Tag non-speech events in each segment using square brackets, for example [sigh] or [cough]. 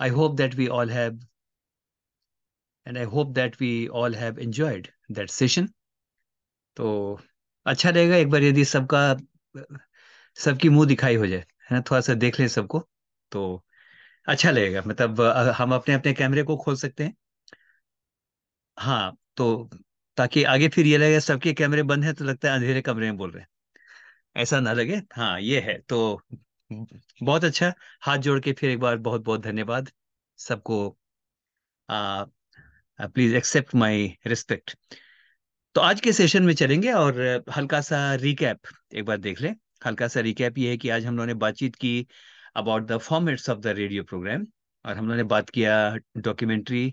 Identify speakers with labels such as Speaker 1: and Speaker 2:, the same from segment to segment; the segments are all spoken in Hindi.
Speaker 1: I hope that we all have, and I hope that we all have enjoyed that session. तो अच्छा रहेगा एक बार यदि सबका सबकी मुंह दिखाई हो जाए है ना थोड़ा सा देख ले सबको तो अच्छा लगेगा मतलब हम अपने अपने कैमरे को खोल सकते हैं हाँ तो ताकि आगे फिर ये लगेगा सबके कैमरे बंद है तो लगता है अंधेरे कमरे में बोल रहे हैं ऐसा ना लगे हाँ ये है तो बहुत अच्छा हाथ जोड़ के फिर एक बार बहुत बहुत धन्यवाद सबको प्लीज एक्सेप्ट माय रिस्पेक्ट तो आज के सेशन में चलेंगे और हल्का सा रिकैप एक बार देख लें हल्का सा रिकैप ये है कि आज हम लोगों ने बातचीत की about the formats of the radio programme और हम लोगों ने बात किया डॉक्यूमेंट्री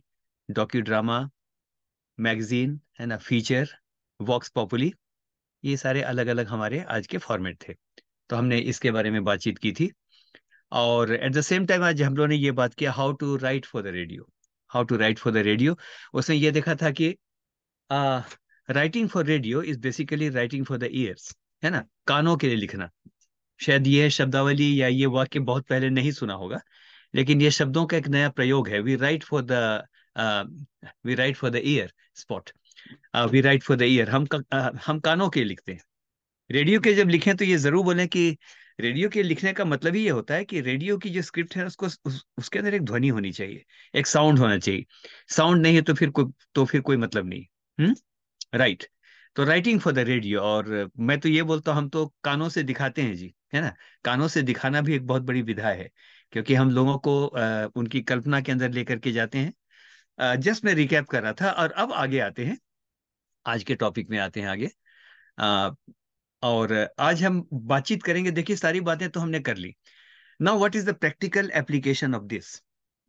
Speaker 1: डॉक्यू ड्रामा मैगजीन है ना फीचर वॉक्स पॉपुली ये सारे अलग अलग हमारे आज के फॉर्मेट थे तो हमने इसके बारे में बातचीत की थी और एट द सेम टाइम आज हम लोगों ने ये बात किया how to write for the radio how to write for the radio उसने ये देखा था कि writing for radio is basically writing for the ears है ना कानों के लिए लिखना शायद यह शब्दावली या ये वाक्य बहुत पहले नहीं सुना होगा लेकिन ये शब्दों का एक नया प्रयोग है we write for the we write for the ear spot we write for the ear हम uh, हम कानों के लिखते हैं रेडियो के जब लिखें तो ये जरूर बोलें कि रेडियो के लिखने का मतलब ही ये होता है कि रेडियो की जो स्क्रिप्ट है उसको उस, उसके अंदर एक ध्वनि होनी चाहिए एक साउंड होना चाहिए साउंड नहीं है तो फिर कोई तो फिर कोई मतलब नहीं हम्म राइट right. तो राइटिंग फॉर द रेडियो और मैं तो ये बोलता हूँ हम तो कानों से दिखाते हैं जी है ना कानों से दिखाना भी एक बहुत बड़ी विधा है क्योंकि हम लोगों को आ, उनकी कल्पना के अंदर लेकर के जाते हैं जस्ट मैं रिकैप कर रहा था और अब आगे आते हैं आज के टॉपिक में आते हैं आगे आ, और आज हम बातचीत करेंगे देखिए सारी बातें तो हमने कर ली now what is the practical application of this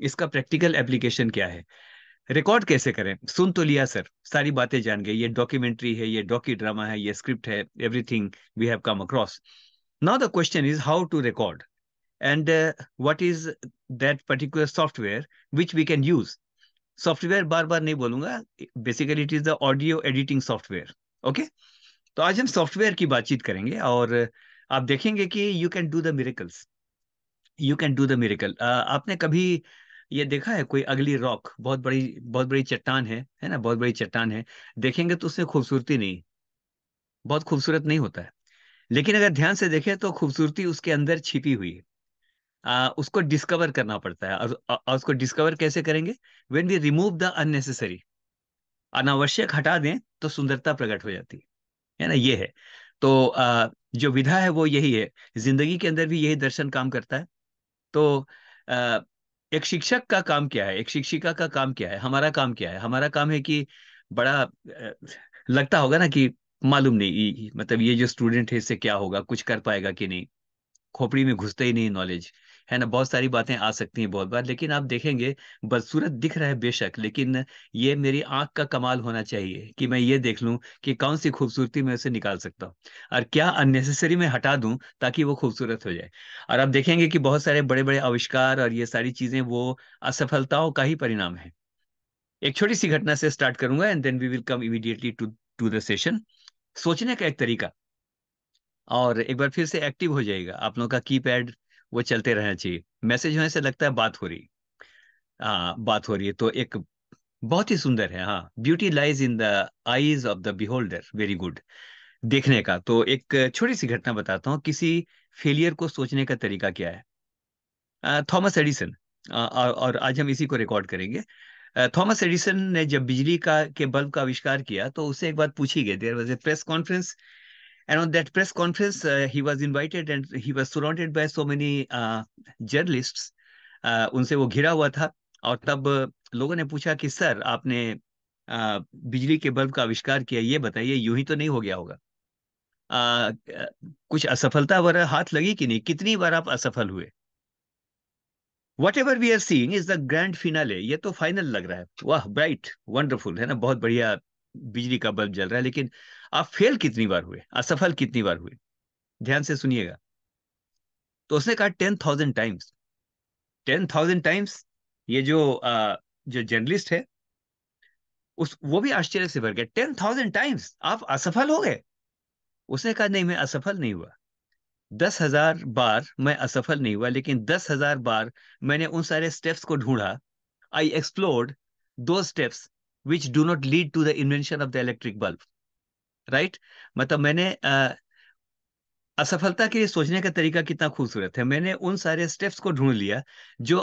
Speaker 1: इसका प्रैक्टिकल एप्लीकेशन क्या है रिकॉर्ड कैसे करें सुन तो लिया सर सारी बातें जान गए ये डॉक्यूमेंट्री है ये डॉकी ड्रामा है ये स्क्रिप्ट है everything we have come across now the question is how to record and what is that particular software which we can use software बार बार नहीं बोलूंगा basically it is the audio editing software okay तो आज हम सॉफ्टवेयर की बातचीत करेंगे और आप देखेंगे कि you can do the miracles you can do the miracle आपने कभी ये देखा है कोई अगली रॉक बहुत बड़ी बहुत बड़ी चट्टान है है ना बहुत बड़ी चट्टान है देखेंगे तो उसमें खूबसूरती नहीं बहुत खूबसूरत नहीं होता है लेकिन अगर ध्यान से देखें तो खूबसूरती उसके अंदर छिपी हुई है आ, उसको डिस्कवर करना पड़ता है और, और उसको डिस्कवर कैसे करेंगे when we remove the unnecessary अनावश्यक हटा दें तो सुंदरता प्रकट हो जाती है है ना ये है तो आ, जो विधा है वो यही है जिंदगी के अंदर भी यही दर्शन काम करता है तो आ, एक शिक्षक का काम क्या है एक शिक्षिका का काम क्या है हमारा काम क्या है हमारा काम है कि बड़ा लगता होगा ना कि मालूम नहीं मतलब ये जो स्टूडेंट है इससे क्या होगा कुछ कर पाएगा कि नहीं खोपड़ी में घुसते ही नहीं नॉलेज है ना बहुत सारी बातें आ सकती हैं बहुत बार लेकिन आप देखेंगे बदसूरत दिख रहा है बेशक लेकिन ये मेरी आंख का कमाल होना चाहिए कि मैं ये देख लूं कि कौन सी खूबसूरती मैं उसे निकाल सकता हूँ और क्या अननेसेसरी मैं हटा दूं ताकि वो खूबसूरत हो जाए और आप देखेंगे कि बहुत सारे बड़े बड़े आविष्कार और ये सारी चीजें वो असफलताओं का ही परिणाम है एक छोटी सी घटना से स्टार्ट करूंगा and then we will come immediately to to the session सोचने का एक तरीका और एक बार फिर से एक्टिव हो जाएगा आप लोगों का कीपैड वो चलते रहना चाहिए मैसेज होने से लगता है बात हो रही आ, हाँ, बात हो रही है तो एक बहुत ही सुंदर है हाँ beauty lies in the eyes of the beholder very good देखने का तो एक छोटी सी घटना बताता हूँ किसी फेलियर को सोचने का तरीका क्या है थॉमस एडिसन और आज हम इसी को रिकॉर्ड करेंगे थॉमस एडिसन ने जब बिजली का के बल्ब का आविष्कार किया तो उससे एक बात पूछी गई there was a press conference And on that press conference, uh, he was invited and he was surrounded by so many journalists uh, uh, उनसे वो घिरा हुआ था और तब लोगों ने पूछा कि सर आपने बिजली के बल्ब का आविष्कार किया ये बताइए यूं ही तो नहीं हो गया होगा आ, कुछ असफलता वर हाथ लगी कि नहीं कितनी बार आप असफल हुए whatever we are seeing is the grand finale ये तो फाइनल लग रहा है वाह ब्राइट वंडरफुल है ना बहुत बढ़िया बिजली का बल्ब जल रहा है लेकिन आप फेल कितनी बार हुए असफल कितनी बार हुए ध्यान से सुनिएगा तो उसने कहा ten thousand times ten thousand times ये जो आ, जो जर्नलिस्ट है उस वो भी आश्चर्य से भर गया टेन थाउजेंड टाइम्स आप असफल हो गए उसने कहा नहीं मैं असफल नहीं हुआ दस हजार बार मैं असफल नहीं हुआ लेकिन दस हजार बार मैंने उन सारे स्टेप्स को ढूंढा I explored those steps which do not lead to the invention of the electric bulb right मतलब मैंने आ, असफलता के लिए सोचने का तरीका कितना खूबसूरत है मैंने उन सारे स्टेप्स को ढूंढ लिया जो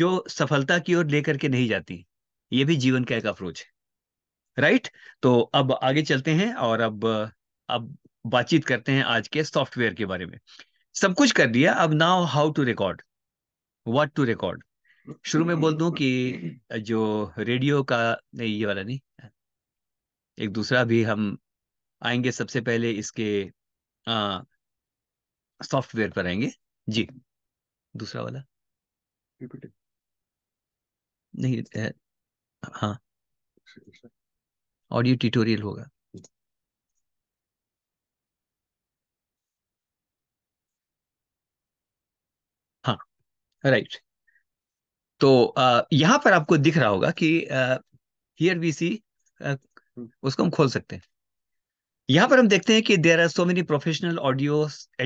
Speaker 1: जो सफलता की ओर लेकर के नहीं जाती ये भी जीवन का एक अप्रोच है राइट तो अब आगे चलते हैं और अब अब बातचीत करते हैं आज के सॉफ्टवेयर के बारे में सब कुछ कर दिया अब now how to record what to record शुरू में बोल दूं कि जो रेडियो का नहीं ये वाला नहीं एक दूसरा भी हम आएंगे सबसे पहले इसके सॉफ्टवेयर पर आएंगे जी दूसरा वाला नहीं हाँ ऑडियो ट्यूटोरियल होगा हाँ राइट तो यहां पर आपको दिख रहा होगा कि हियर वी सी उसको हम खोल सकते हैं यहां पर हम देखते हैं कि there are so many professional audio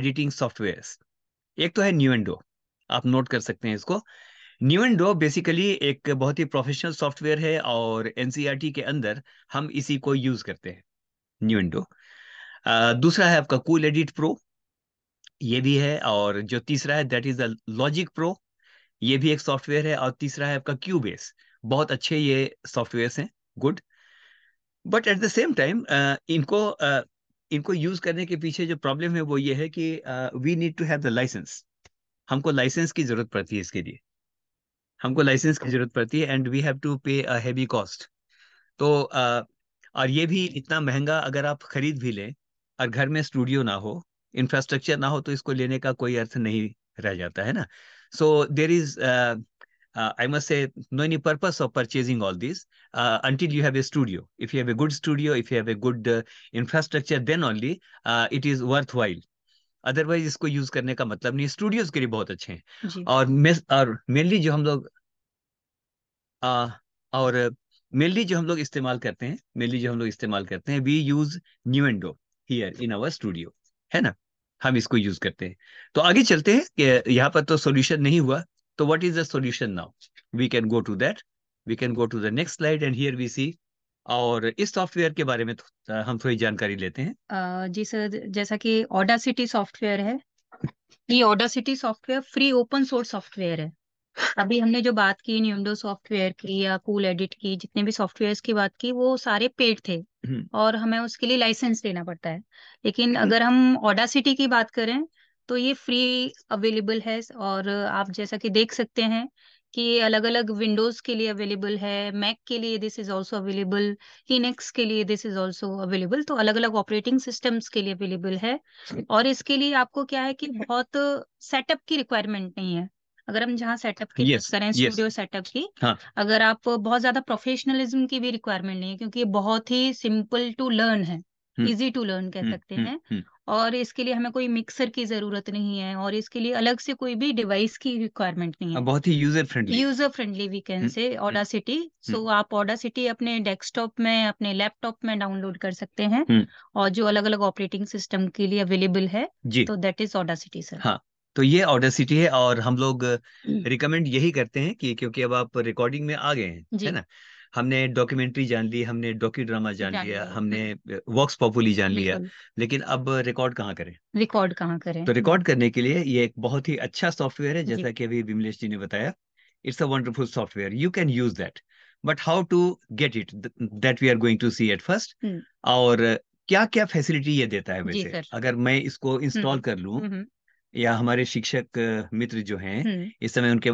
Speaker 1: editing software एक तो है न्यू एंडो आप नोट कर सकते हैं इसको न्यू एंडो बेसिकली एक बहुत ही प्रोफेशनल सॉफ्टवेयर है और एनसीईआरटी e के अंदर हम इसी को यूज करते हैं न्यू एंडो दूसरा है आपका कूल एडिट प्रो ये भी है और जो तीसरा है that is the Logic Pro ये भी एक सॉफ्टवेयर है और तीसरा है आपका क्यू बेस बहुत अच्छे ये सॉफ्टवेयर हैं good but at the same time इनको uh, इनको यूज करने के पीछे जो प्रॉब्लम है वो ये है कि we need to have the licence हमको लाइसेंस की जरूरत पड़ती है इसके लिए हमको लाइसेंस की जरूरत पड़ती है and we have to pay a heavy cost तो uh, और ये भी इतना महंगा अगर आप खरीद भी लें और घर में स्टूडियो ना हो इंफ्रास्ट्रक्चर ना हो तो इसको लेने का कोई अर्थ नहीं रह जाता है ना So there is, uh, uh, I must say, no any purpose of purchasing all this uh, until you have a studio. If you have a good studio, if you have a good uh, infrastructure, then only uh, it is worthwhile. Otherwise इसको यूज करने का मतलब नहीं स्टूडियोज के लिए बहुत अच्छे हैं और और मेनली जो हम लोग और मेनली जो हम लोग इस्तेमाल करते हैं मेनली जो हम लोग इस्तेमाल करते हैं वी यूज न्यू एंडो हियर इन आवर स्टूडियो है ना हम इसको यूज करते हैं तो आगे चलते हैं यहाँ पर तो सोल्यूशन नहीं हुआ तो what is the solution now we can go to that we can go to the next slide and here we see और इस सॉफ्टवेयर के बारे में तो, हम थोड़ी जानकारी लेते
Speaker 2: हैं जी सर जैसा कि ओडासिटी सॉफ्टवेयर है ये Audacity software free open source software है अभी हमने जो बात की न्यूमडो सॉफ्टवेयर की या कूल एडिट की जितने भी सॉफ्टवेयर की बात की वो सारे पेड थे हम्म। और हमें उसके लिए लाइसेंस लेना पड़ता है लेकिन हम्म। अगर हम सिटी की बात करें तो ये फ्री अवेलेबल है और आप जैसा कि देख सकते हैं कि अलग अलग विंडोज के लिए अवेलेबल है मैक के लिए this is also available Linux के लिए दिस इज ऑल्सो अवेलेबल तो अलग अलग ऑपरेटिंग सिस्टम्स के लिए अवेलेबल है और इसके लिए आपको क्या है कि बहुत सेटअप की रिक्वायरमेंट नहीं है अगर हम जहाँ सेटअप
Speaker 3: की yes, करें स्टूडियो
Speaker 2: yes. सेटअप की हाँ. अगर आप बहुत ज्यादा प्रोफेशनलिज्म की भी रिक्वायरमेंट नहीं है क्योंकि ये बहुत ही सिंपल टू लर्न है इजी टू लर्न कह हम्म, सकते हम्म, हैं हम्म। और इसके लिए हमें कोई मिक्सर की जरूरत नहीं है और इसके लिए अलग से कोई भी डिवाइस की रिक्वायरमेंट नहीं है हाँ,
Speaker 1: बहुत ही user friendly
Speaker 2: user friendly we can say city so आप सिटी अपने डेस्कटॉप में अपने लैपटॉप में डाउनलोड कर सकते हैं और जो अलग अलग ऑपरेटिंग सिस्टम के लिए अवेलेबल है तो दैट इज सिटी सर
Speaker 1: हाँ तो ये ऑडेसिटी है और हम लोग रिकमेंड हम्म। यही करते हैं कि क्योंकि अब आप रिकॉर्डिंग में आ गए हैं है ना हमने डॉक्यूमेंट्री जान ली हमने डॉक्यू ड्रामा जान लिया हमने वॉक्स पॉपुली जान लिया लेकिन अब रिकॉर्ड कहाँ करें
Speaker 2: रिकॉर्ड कहाँ करें तो
Speaker 1: रिकॉर्ड करने के लिए ये एक बहुत ही अच्छा सॉफ्टवेयर है जैसा कि अभी विमलेश जी ने बताया it's a wonderful software you can use that but how to get it that we are going to see at first और क्या क्या फैसिलिटी ये देता है वैसे अगर मैं इसको इंस्टॉल हम्म। कर लू हम्म, या हमारे शिक्षक मित्र जो हैं इस समय उनके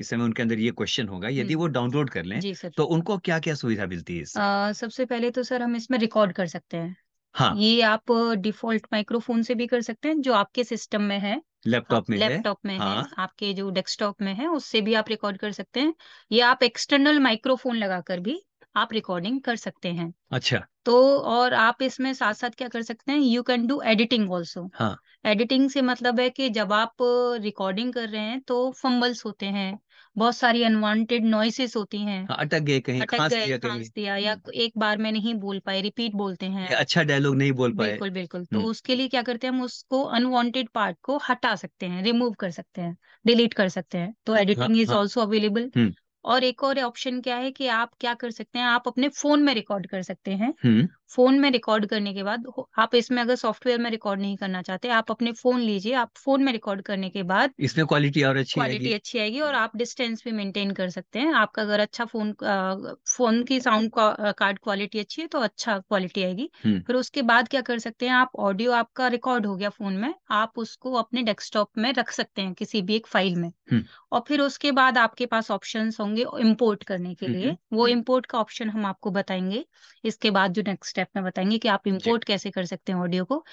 Speaker 1: इस समय उनके अंदर ये क्वेश्चन होगा यदि वो डाउनलोड कर लें तो उनको क्या क्या सुविधा मिलती है
Speaker 2: आ, सबसे पहले तो सर हम इसमें रिकॉर्ड कर सकते हैं हाँ ये आप डिफॉल्ट माइक्रोफोन से भी कर सकते हैं जो आपके सिस्टम में है
Speaker 1: लैपटॉप हाँ, में लैपटॉप में हाँ। है
Speaker 2: आपके जो डेस्कटॉप में है उससे भी आप रिकॉर्ड कर सकते हैं या आप एक्सटर्नल माइक्रोफोन लगाकर भी आप रिकॉर्डिंग कर सकते हैं अच्छा तो और आप इसमें साथ साथ क्या कर सकते हैं you can do editing also हाँ एडिटिंग से मतलब है कि जब आप रिकॉर्डिंग कर रहे हैं तो फंबल्स होते हैं बहुत सारी अनवांटेड नॉइसेस होती हैं
Speaker 1: हाँ, अटक गए कहीं अटक खांस गए दिया कहीं
Speaker 2: दिया या हम्म। एक बार में नहीं बोल पाए रिपीट बोलते हैं
Speaker 1: अच्छा डायलॉग नहीं बोल पाए बिल्कुल
Speaker 2: बिल्कुल तो हम्म। उसके लिए क्या करते हैं हम उसको अनवांटेड पार्ट को हटा सकते हैं रिमूव कर सकते हैं डिलीट कर सकते हैं तो एडिटिंग इज ऑल्सो अवेलेबल और एक और ऑप्शन क्या है कि आप क्या कर सकते हैं आप अपने फोन में रिकॉर्ड कर सकते हैं हम्म। फोन में रिकॉर्ड करने के बाद आप इसमें अगर सॉफ्टवेयर में रिकॉर्ड नहीं करना चाहते आप अपने फोन लीजिए आप फोन में रिकॉर्ड करने के बाद
Speaker 1: इसमें क्वालिटी और अच्छी क्वालिटी अच्छी
Speaker 2: आएगी और आप डिस्टेंस भी मेंटेन कर सकते हैं आपका अगर अच्छा फोन फोन की साउंड कार्ड क्वालिटी अच्छी है तो अच्छा क्वालिटी आएगी हम्म। फिर उसके बाद क्या कर सकते हैं आप ऑडियो आपका रिकॉर्ड हो गया फोन में आप उसको अपने डेस्कटॉप में रख सकते हैं किसी भी एक फाइल में हम्म। और फिर उसके बाद आपके पास ऑप्शन होंगे इम्पोर्ट करने के हम्म, लिए वो इम्पोर्ट का ऑप्शन हम आपको बताएंगे इसके बाद जो नेक्स्ट स्टेप में बताएंगे कि आप इम्पोर्ट कैसे कर सकते हैं ऑडियो को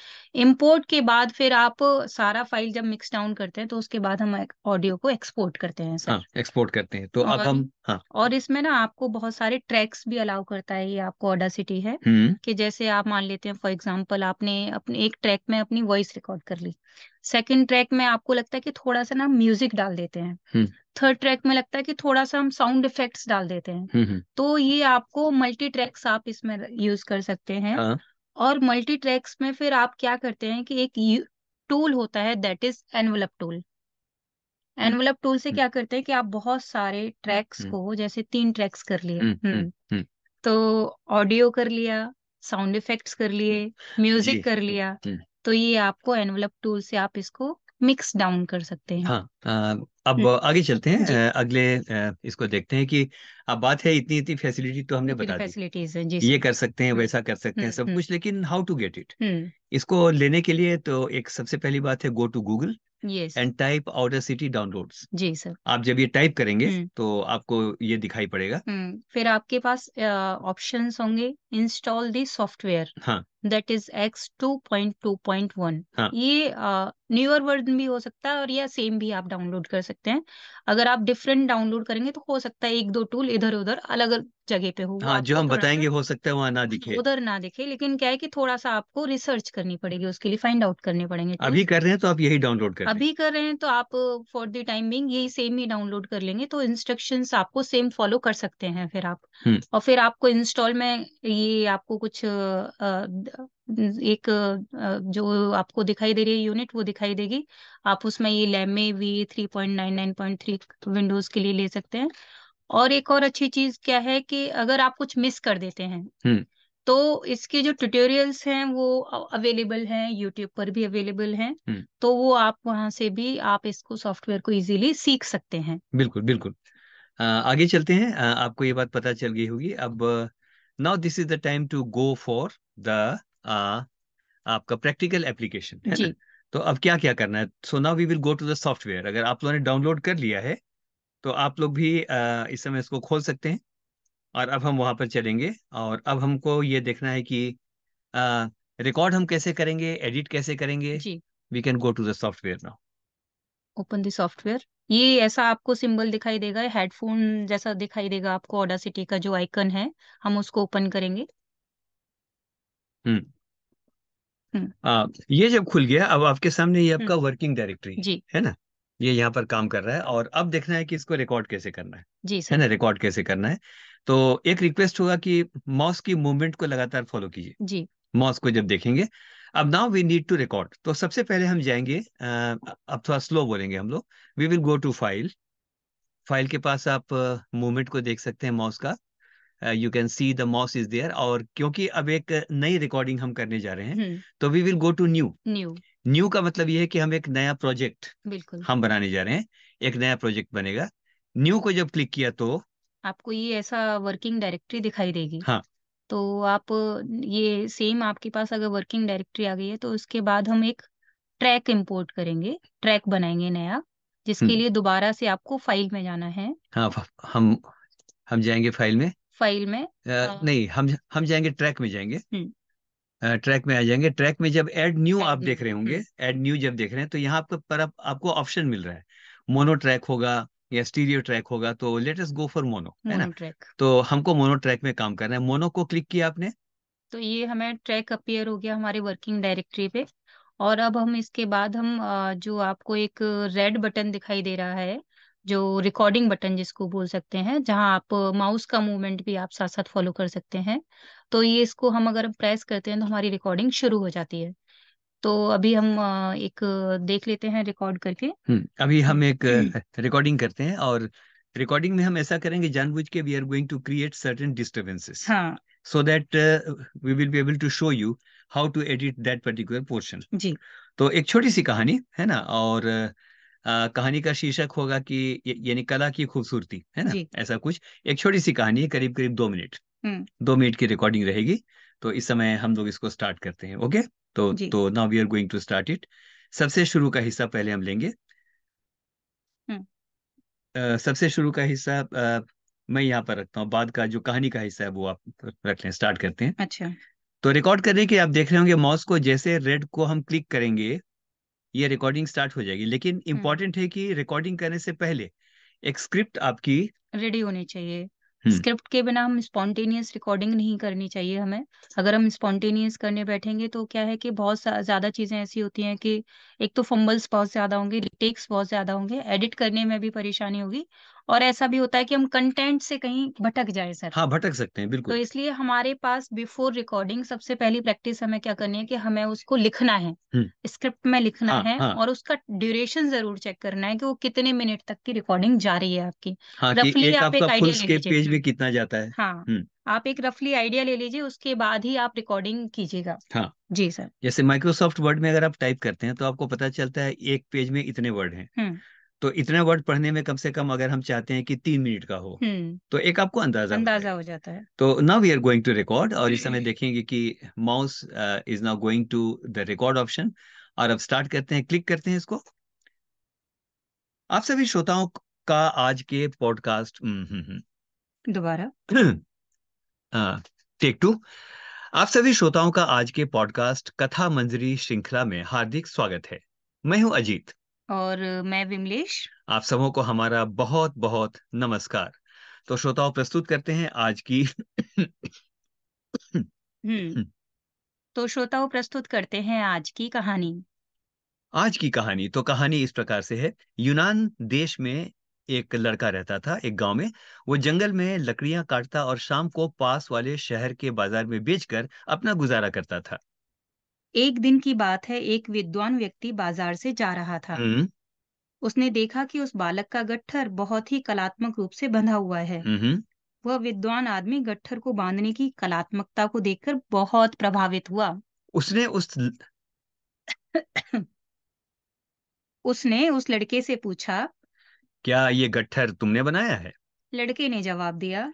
Speaker 2: इम्पोर्ट के बाद फिर आप सारा फाइल जब मिक्स डाउन करते हैं तो उसके बाद हम ऑडियो को एक्सपोर्ट करते हैं सर
Speaker 1: हाँ, एक्सपोर्ट करते हैं तो अब हम हाँ.
Speaker 2: और इसमें ना आपको बहुत सारे ट्रैक्स भी अलाउ करता है ये आपको ऑडासिटी है
Speaker 1: हम्म।
Speaker 3: कि
Speaker 2: जैसे आप मान लेते हैं फॉर एग्जाम्पल आपने अपने एक ट्रैक में अपनी वॉइस रिकॉर्ड कर ली सेकंड ट्रैक में आपको लगता है कि थोड़ा सा ना म्यूजिक डाल देते हैं थर्ड हम्म। ट्रैक में लगता है कि थोड़ा सा हम साउंड इफेक्ट्स डाल देते हैं हम्म, हम्म। तो ये आपको मल्टी ट्रैक्स आप इसमें यूज कर सकते हैं हाँ। और मल्टी ट्रैक्स में फिर आप क्या करते हैं कि एक टूल होता है that is envelope tool envelope tool से क्या करते हैं कि आप बहुत सारे ट्रैक्स को जैसे तीन ट्रैक्स कर लिए तो ऑडियो कर लिया साउंड इफेक्ट्स कर लिए म्यूजिक कर लिया तो ये आपको एनवलप टूल से आप इसको मिक्स डाउन कर सकते हैं हाँ
Speaker 1: आ, अब हम्म। आगे चलते हैं अगले इसको देखते हैं कि अब बात है इतनी इतनी फैसिलिटी तो हमने बता
Speaker 2: फैसिलिटीज जी
Speaker 1: ये कर सकते हैं हम्म, वैसा कर सकते हैं हम्म, सब कुछ लेकिन हाउ टू गेट इट इसको लेने के लिए तो एक सबसे पहली बात है go to Google and type Audacity download जी सर आप जब ये टाइप करेंगे तो आपको ये दिखाई पड़ेगा
Speaker 2: फिर आपके पास ऑप्शन होंगे इंस्टॉल दी सॉफ्टवेयर हाँ that is x two point two point one ये न्यूअर वर्जन भी हो सकता है और या सेम भी आप डाउनलोड कर सकते हैं अगर आप डिफरेंट डाउनलोड करेंगे तो हो सकता है एक दो टूल इधर उधर अलग अलग जगह पे हो हाँ, जो हम बताएंगे
Speaker 1: हो सकता है वहाँ ना दिखे उधर
Speaker 2: ना दिखे लेकिन क्या है कि थोड़ा सा आपको रिसर्च करनी पड़ेगी उसके लिए फाइंड आउट करने पड़ेंगे
Speaker 1: तो अभी कर रहे हैं तो आप यही डाउनलोड कर
Speaker 2: अभी कर रहे हैं तो आप फॉर द टाइम बिंग यही सेम ही डाउनलोड कर लेंगे तो इंस्ट्रक्शन आपको सेम फॉलो कर सकते हैं फिर आप हम्म। और फिर आपको इंस्टॉल में ये आपको कुछ एक जो आपको दिखाई दे रही है यूनिट वो दिखाई देगी आप उसमें ये LAME v three point nine nine point three Windows के लिए ले सकते हैं और एक और अच्छी चीज क्या है कि अगर आप कुछ मिस कर देते हैं हम्म। तो इसके जो ट्यूटोरियल्स हैं वो अवेलेबल हैं यूट्यूब पर भी अवेलेबल हैं हम्म। तो वो आप वहां से भी आप इसको सॉफ्टवेयर को इजीली सीख सकते हैं
Speaker 1: बिल्कुल बिल्कुल आगे चलते हैं आपको ये बात पता चल गई होगी अब now this is the time to go for the आपका प्रैक्टिकल एप्लीकेशन है ना तो अब क्या क्या करना है so now we will go to the software अगर आप लोगों ने डाउनलोड कर लिया है तो आप लोग भी इस समय इसको खोल सकते हैं और अब हम वहां पर चलेंगे और अब हमको ये देखना है कि रिकॉर्ड हम कैसे करेंगे एडिट कैसे करेंगे we can go to the software now
Speaker 2: open the software ये ऐसा आपको सिंबल दिखाई देगा हेडफोन जैसा दिखाई देगा आपको ऑडासिटी का जो आइकन है हम उसको ओपन करेंगे
Speaker 1: हम्म, हम्म। ये जब खुल गया अब आपके सामने ये आपका वर्किंग हम्म। डायरेक्टरी है ना ये यहाँ पर काम कर रहा है और अब देखना है कि इसको रिकॉर्ड कैसे करना है जी है ना रिकॉर्ड कैसे करना है तो एक रिक्वेस्ट होगा कि माउस की मूवमेंट को लगातार फॉलो कीजिए जी माउस को जब देखेंगे अब now we need to record तो सबसे पहले हम जाएंगे अब थोड़ा स्लो बोलेंगे हम लोग we will go to file file के पास आप मूवमेंट को देख सकते हैं माउस का you can see the mouse is there और क्योंकि अब एक नई रिकॉर्डिंग हम करने जा रहे हैं हम्म। तो we will go to new new new का मतलब ये है कि हम एक नया प्रोजेक्ट बिल्कुल हम बनाने जा रहे हैं एक नया प्रोजेक्ट बनेगा न्यू को जब क्लिक किया तो
Speaker 2: आपको ये ऐसा वर्किंग डायरेक्टरी दिखाई देगी हाँ तो आप ये सेम आपके पास अगर वर्किंग डायरेक्टरी आ गई है तो उसके बाद हम एक ट्रैक इंपोर्ट करेंगे ट्रैक बनाएंगे नया जिसके हम्म। लिए दोबारा से आपको फाइल में जाना है
Speaker 1: हाँ हम हम जाएंगे फाइल में फाइल में आ, नहीं हम हम जाएंगे ट्रैक में जाएंगे हम्म। ट्रैक में आ जाएंगे ट्रैक में जब एड न्यू आप देख रहे होंगे एड हम्म। न्यू जब देख रहे हैं तो यहाँ आपको पर आप, आपको ऑप्शन मिल रहा है मोनो ट्रैक होगा या स्टीरियो ट्रैक होगा तो लेटेस्ट गो फॉर मोनो है ना ट्रैक तो हमको मोनो ट्रैक में काम करना है मोनो को क्लिक किया आपने
Speaker 2: तो ये हमें ट्रैक अपियर हो गया हमारे वर्किंग डायरेक्टरी पे और अब हम इसके बाद हम जो आपको एक रेड बटन दिखाई दे रहा है जो रिकॉर्डिंग बटन जिसको बोल सकते हैं जहां आप माउस का मूवमेंट भी आप साथ साथ फॉलो कर सकते हैं तो ये इसको हम अगर प्रेस करते हैं तो हमारी रिकॉर्डिंग शुरू हो जाती है तो अभी हम एक देख लेते हैं रिकॉर्ड करके
Speaker 1: अभी हम एक रिकॉर्डिंग करते हैं और रिकॉर्डिंग में हम ऐसा करेंगे जानबूझ के we are going to create certain disturbances हाँ so that we will be able to show you how to edit that particular portion जी तो एक छोटी सी कहानी है ना और uh, आ, कहानी का शीर्षक होगा कि यानी कला की खूबसूरती है ना ऐसा कुछ एक छोटी सी कहानी है करीब करीब दो मिनट दो मिनट की रिकॉर्डिंग रहेगी तो इस समय हम लोग इसको स्टार्ट करते हैं ओके तो तो now we are going to start it सबसे शुरू का हिस्सा पहले हम लेंगे सबसे शुरू का हिस्सा मैं यहाँ पर रखता हूँ बाद का जो कहानी का हिस्सा है वो आप रख लें स्टार्ट करते हैं अच्छा तो रिकॉर्ड करने के आप देख रहे होंगे माउस को जैसे रेड को हम क्लिक करेंगे ये रिकॉर्डिंग स्टार्ट हो जाएगी लेकिन इम्पोर्टेंट हम्म। है कि रिकॉर्डिंग करने से पहले एक स्क्रिप्ट आपकी रेडी होनी चाहिए स्क्रिप्ट
Speaker 2: हम्म। के बिना हम स्पॉन्टेनियस रिकॉर्डिंग नहीं करनी चाहिए हमें अगर हम स्पॉन्टेनियस करने बैठेंगे तो क्या है कि बहुत ज्यादा चीजें ऐसी होती हैं कि एक तो फंबल्स बहुत ज्यादा होंगे रिटेक्स बहुत ज्यादा होंगे एडिट करने में भी परेशानी होगी और ऐसा भी होता है कि हम कंटेंट से कहीं भटक जाए सर हाँ भटक सकते हैं बिल्कुल तो इसलिए हमारे पास बिफोर रिकॉर्डिंग सबसे पहली प्रैक्टिस हमें क्या करनी है कि हमें उसको लिखना है स्क्रिप्ट में लिखना हाँ, है हाँ, और उसका ड्यूरेशन जरूर चेक करना है कि वो कितने मिनट तक की रिकॉर्डिंग जा रही है आपकी हाँ, रफली आप एक आइडिया पेज में
Speaker 1: कितना जाता है
Speaker 2: हाँ आप एक रफली आइडिया ले लीजिए उसके बाद ही आप रिकॉर्डिंग कीजिएगा हाँ जी सर
Speaker 1: जैसे माइक्रोसॉफ्ट वर्ड में अगर आप टाइप करते हैं तो आपको पता चलता है एक पेज में इतने वर्ड हैं तो इतने वर्ड पढ़ने में कम से कम अगर हम चाहते हैं कि तीन मिनट का हो तो एक आपको अंदाजा
Speaker 2: अंदाजा हो जाता है
Speaker 1: तो now we are going to record और इस समय देखेंगे कि mouse is now going to the record option और अब स्टार्ट करते हैं क्लिक करते हैं इसको आप सभी श्रोताओं का आज के पॉडकास्ट हम्म, हम्म, हम्म। दोबारा टेक [clears throat] टू हाँ, आप सभी श्रोताओं का आज के पॉडकास्ट कथा मंजरी श्रृंखला में हार्दिक स्वागत है मैं हूं अजीत
Speaker 2: और मैं विमलेश
Speaker 1: आप सबों को हमारा बहुत बहुत नमस्कार तो श्रोताओं प्रस्तुत करते हैं आज की हम्म।
Speaker 2: तो श्रोताओं प्रस्तुत करते हैं आज की कहानी
Speaker 1: आज की कहानी तो कहानी इस प्रकार से है यूनान देश में एक लड़का रहता था एक गांव में वो जंगल में लकड़ियां काटता और शाम को पास वाले शहर के बाजार में बेचकर अपना गुजारा करता था
Speaker 2: एक दिन की बात है एक विद्वान व्यक्ति बाजार से जा रहा था हम्म। उसने देखा कि उस बालक का गट्ठर बहुत ही कलात्मक रूप से बंधा हुआ है हम्म। वह विद्वान आदमी गट्ठर को बांधने की कलात्मकता को देखकर बहुत प्रभावित हुआ उसने उस उसने उस लड़के से पूछा
Speaker 1: क्या ये गट्ठर तुमने बनाया है
Speaker 2: लड़के ने जवाब दिया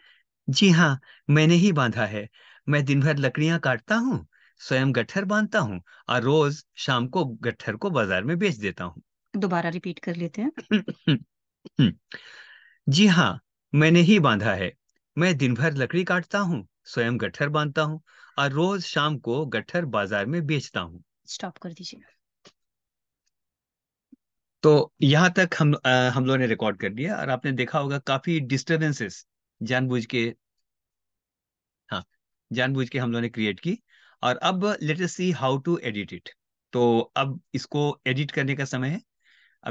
Speaker 1: जी हाँ मैंने ही बांधा है मैं दिन भर लकड़ियां काटता हूँ स्वयं गट्ठर बांधता हूँ और रोज शाम को गट्ठर को बाजार में बेच देता हूँ
Speaker 2: दोबारा रिपीट कर लेते
Speaker 1: हैं [clears throat] जी हाँ मैंने ही बांधा है मैं दिन भर लकड़ी काटता हूँ स्वयं गट्ठर बांधता हूँ और रोज शाम को गट्ठर बाजार में बेचता हूँ
Speaker 2: स्टॉप कर दीजिए
Speaker 1: तो यहाँ तक हम आ, हम लोगों ने रिकॉर्ड कर दिया और आपने देखा होगा काफी डिस्टर्बेंसेस जानबूझ के हाँ जानबूझ के हम लोगों ने क्रिएट की और अब let us see how to edit it तो अब इसको एडिट करने का समय है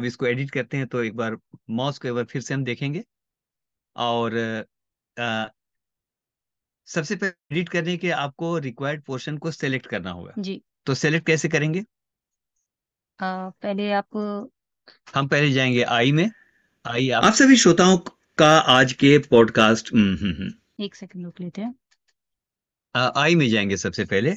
Speaker 1: अब इसको एडिट करते हैं तो एक बार माउस को एक बार फिर से हम देखेंगे और आ, सबसे पहले एडिट करने के आपको रिक्वायर्ड पोर्शन को सेलेक्ट करना होगा जी तो सेलेक्ट कैसे करेंगे
Speaker 2: आ, पहले आप
Speaker 1: हम पहले जाएंगे आई में आई आप, आप सभी श्रोताओं का आज के पॉडकास्ट हम्म, हम्म, हम्म।
Speaker 2: एक सेकंड रुक लेते हैं
Speaker 1: आई में जाएंगे सबसे पहले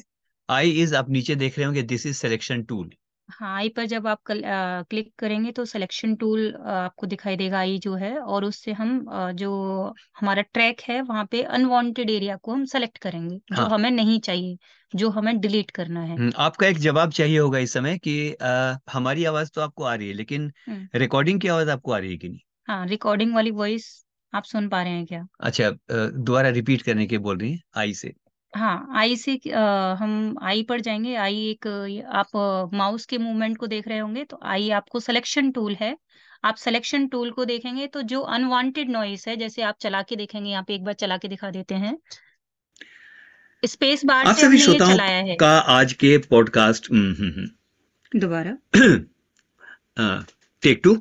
Speaker 1: आई इज आप नीचे देख रहे होंगे दिस इज सिलेक्शन टूल
Speaker 2: हाँ आई पर जब आप कल, आ, क्लिक करेंगे तो सिलेक्शन टूल आपको दिखाई देगा आई जो है और उससे हम आ, जो हमारा ट्रैक है वहाँ पे अनवांटेड एरिया को हम सेलेक्ट करेंगे हाँ. जो हमें नहीं चाहिए जो हमें डिलीट करना है हम्म,
Speaker 1: आपका एक जवाब चाहिए होगा इस समय कि आ, हमारी आवाज तो आपको आ रही है लेकिन रिकॉर्डिंग हम्म। की आवाज आपको आ रही है कि नहीं
Speaker 2: हाँ रिकॉर्डिंग वाली वॉइस आप सुन पा रहे हैं क्या
Speaker 1: अच्छा दोबारा रिपीट करने के बोल रही है आई से
Speaker 2: हाँ आई से आ, हम आई पर जाएंगे आई एक आप माउस के मूवमेंट को देख रहे होंगे तो आई आपको सिलेक्शन टूल है आप सिलेक्शन टूल को देखेंगे तो जो अनवांटेड नॉइस है जैसे आप चला के देखेंगे यहाँ पे एक बार चला के दिखा देते हैं स्पेस बार हाँ, से हमने ये चलाया है का
Speaker 1: आज के पॉडकास्ट हम्म, हम्म, हम्म। दोबारा टेक [clears throat] टू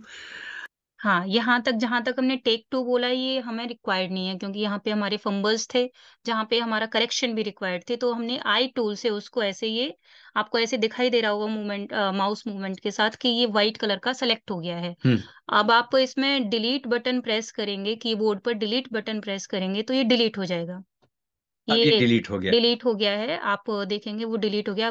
Speaker 2: हाँ यहाँ तक जहां तक हमने टेक टू बोला ये हमें रिक्वायर्ड नहीं है क्योंकि यहाँ पे हमारे फंबल्स थे जहाँ पे हमारा करेक्शन भी रिक्वायर्ड थे तो हमने आई टूल से उसको ऐसे ये आपको ऐसे दिखाई दे रहा होगा मूवमेंट माउस मूवमेंट के साथ कि ये व्हाइट कलर का सेलेक्ट हो गया है हम्म। अब आप इसमें डिलीट बटन प्रेस करेंगे कीबोर्ड पर डिलीट बटन प्रेस करेंगे तो ये डिलीट हो जाएगा ये डिलीट हो गया डिलीट हो गया है आप देखेंगे वो डिलीट हो गया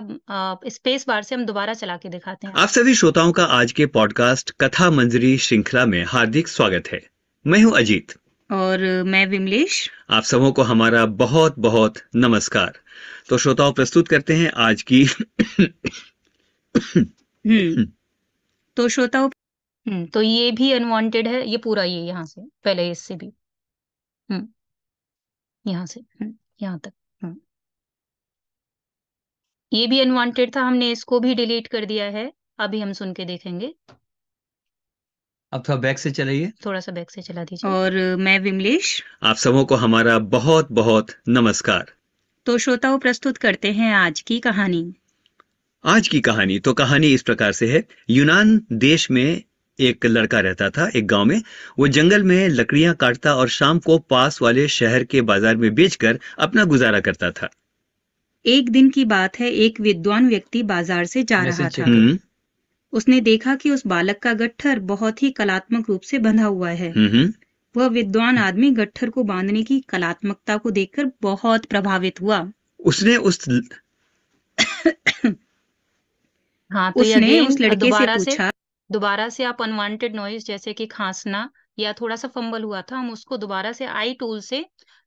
Speaker 2: स्पेस बार से हम दोबारा चला के दिखाते हैं
Speaker 1: आप सभी श्रोताओं का आज के पॉडकास्ट कथा मंजरी श्रृंखला में हार्दिक स्वागत है मैं हूं अजीत
Speaker 2: और मैं विमलेश
Speaker 1: आप सबों को हमारा बहुत बहुत नमस्कार तो श्रोताओं प्रस्तुत करते हैं आज की [coughs] हम्म।
Speaker 2: तो श्रोताओं हम्म, तो ये भी अनवांटेड है ये पूरा ये यहाँ से पहले इससे भी हम्म, यहाँ से यहां तक हम्म। ये भी अनवांटेड था हमने इसको भी डिलीट कर दिया है अभी हम सुन के देखेंगे
Speaker 1: अब थोड़ा बैक से चलाइए
Speaker 2: थोड़ा सा बैक से चला दीजिए और मैं विमलेश
Speaker 1: आप सबों को हमारा बहुत बहुत नमस्कार
Speaker 2: तो श्रोताओं प्रस्तुत करते हैं आज की कहानी
Speaker 1: आज की कहानी तो कहानी इस प्रकार से है यूनान देश में एक लड़का रहता था एक गांव में वो जंगल में लकड़ियां काटता और शाम को पास वाले शहर के बाजार में बेचकर अपना गुजारा करता था
Speaker 2: एक दिन की बात है एक विद्वान व्यक्ति बाजार से जा रहा था हम्म। उसने देखा कि उस बालक का गट्ठर बहुत ही कलात्मक रूप से बंधा हुआ है हम्म, हम्म। वह विद्वान आदमी गट्ठर को बांधने की कलात्मकता को देखकर बहुत प्रभावित हुआ
Speaker 1: उसने उस [coughs]
Speaker 2: हाँ, तो उसने उस लड़के से पूछा दोबारा से आप अनवांटेड नॉइज जैसे कि खांसना या थोड़ा सा फंबल हुआ था हम उसको दोबारा से आई टूल से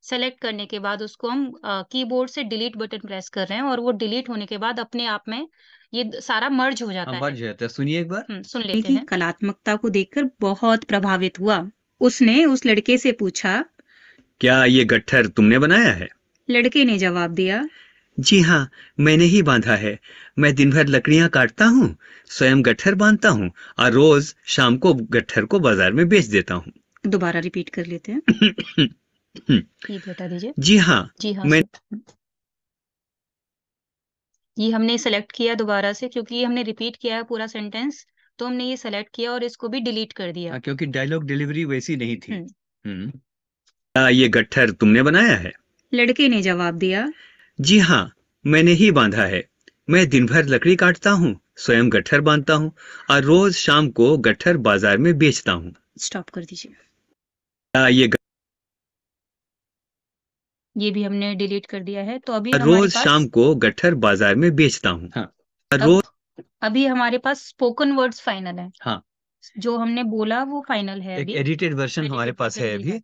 Speaker 2: सेलेक्ट करने के बाद उसको हम कीबोर्ड से डिलीट बटन प्रेस कर रहे हैं और वो डिलीट होने के बाद अपने आप में ये सारा मर्ज हो जाता हाँ, है मर्ज
Speaker 1: है सुनिए एक बार हम्म, सुन लेते हैं
Speaker 2: कलात्मकता को देखकर बहुत प्रभावित हुआ उसने उस लड़के से पूछा
Speaker 1: क्या ये गट्ठर तुमने बनाया है
Speaker 2: लड़के ने जवाब दिया
Speaker 1: जी हाँ मैंने ही बांधा है मैं दिन भर लकड़ियां काटता हूँ स्वयं गट्ठर बांधता हूँ और रोज शाम को गट्ठर को बाजार में बेच देता हूँ
Speaker 2: दोबारा रिपीट कर लेते हैं
Speaker 1: [coughs] बता जी हाँ जी हाँ मैं
Speaker 2: ये हमने सेलेक्ट किया दोबारा से क्योंकि हमने रिपीट किया है पूरा सेंटेंस तो हमने ये सेलेक्ट किया और इसको भी डिलीट कर दिया आ,
Speaker 1: हाँ, क्योंकि डायलॉग डिलीवरी वैसी नहीं थी आ, हम्म। हम्म। ये गट्ठर तुमने बनाया है
Speaker 2: लड़के ने जवाब दिया
Speaker 1: जी हाँ मैंने ही बांधा है मैं दिन भर लकड़ी काटता हूँ स्वयं गट्ठर बांधता हूँ और रोज शाम को गट्ठर बाजार में बेचता हूँ
Speaker 2: स्टॉप कर दीजिए ये ये भी हमने डिलीट कर दिया है तो अभी रोज पास... शाम
Speaker 1: को गट्ठर बाजार में बेचता हूँ हाँ। रोज
Speaker 2: अभी हमारे पास स्पोकन वर्ड्स फाइनल है हाँ। जो हमने बोला वो फाइनल है एक
Speaker 1: एडिटेड वर्जन हमारे पास है अभी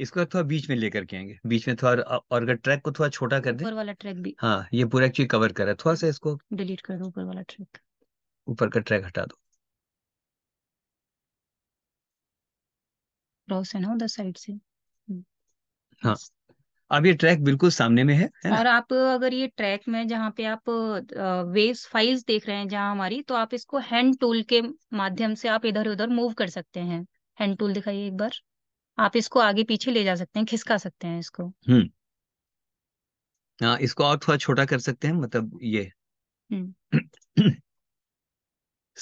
Speaker 1: इसको थोड़ा बीच में लेकर के आएंगे बीच में थोड़ा और अगर ट्रैक को थोड़ा छोटा कर दे ऊपर वाला ट्रैक भी हाँ ये पूरा एक्चुअली कवर कर रहा है थोड़ा सा इसको
Speaker 2: डिलीट कर दो ऊपर वाला ट्रैक
Speaker 1: ऊपर का ट्रैक हटा दो
Speaker 2: क्रॉस है ना उधर साइड से हम्म।
Speaker 1: हाँ अब ये ट्रैक बिल्कुल सामने में है, है
Speaker 2: और आप अगर ये ट्रैक में जहाँ पे आप वेव फाइल्स देख रहे हैं जहाँ हमारी तो आप इसको हैंड टूल के माध्यम से आप इधर उधर मूव कर सकते हैं हैंड टूल दिखाइए एक बार आप इसको आगे पीछे ले जा सकते हैं खिसका सकते हैं इसको
Speaker 1: हम्म हाँ इसको और थोड़ा छोटा कर सकते हैं मतलब ये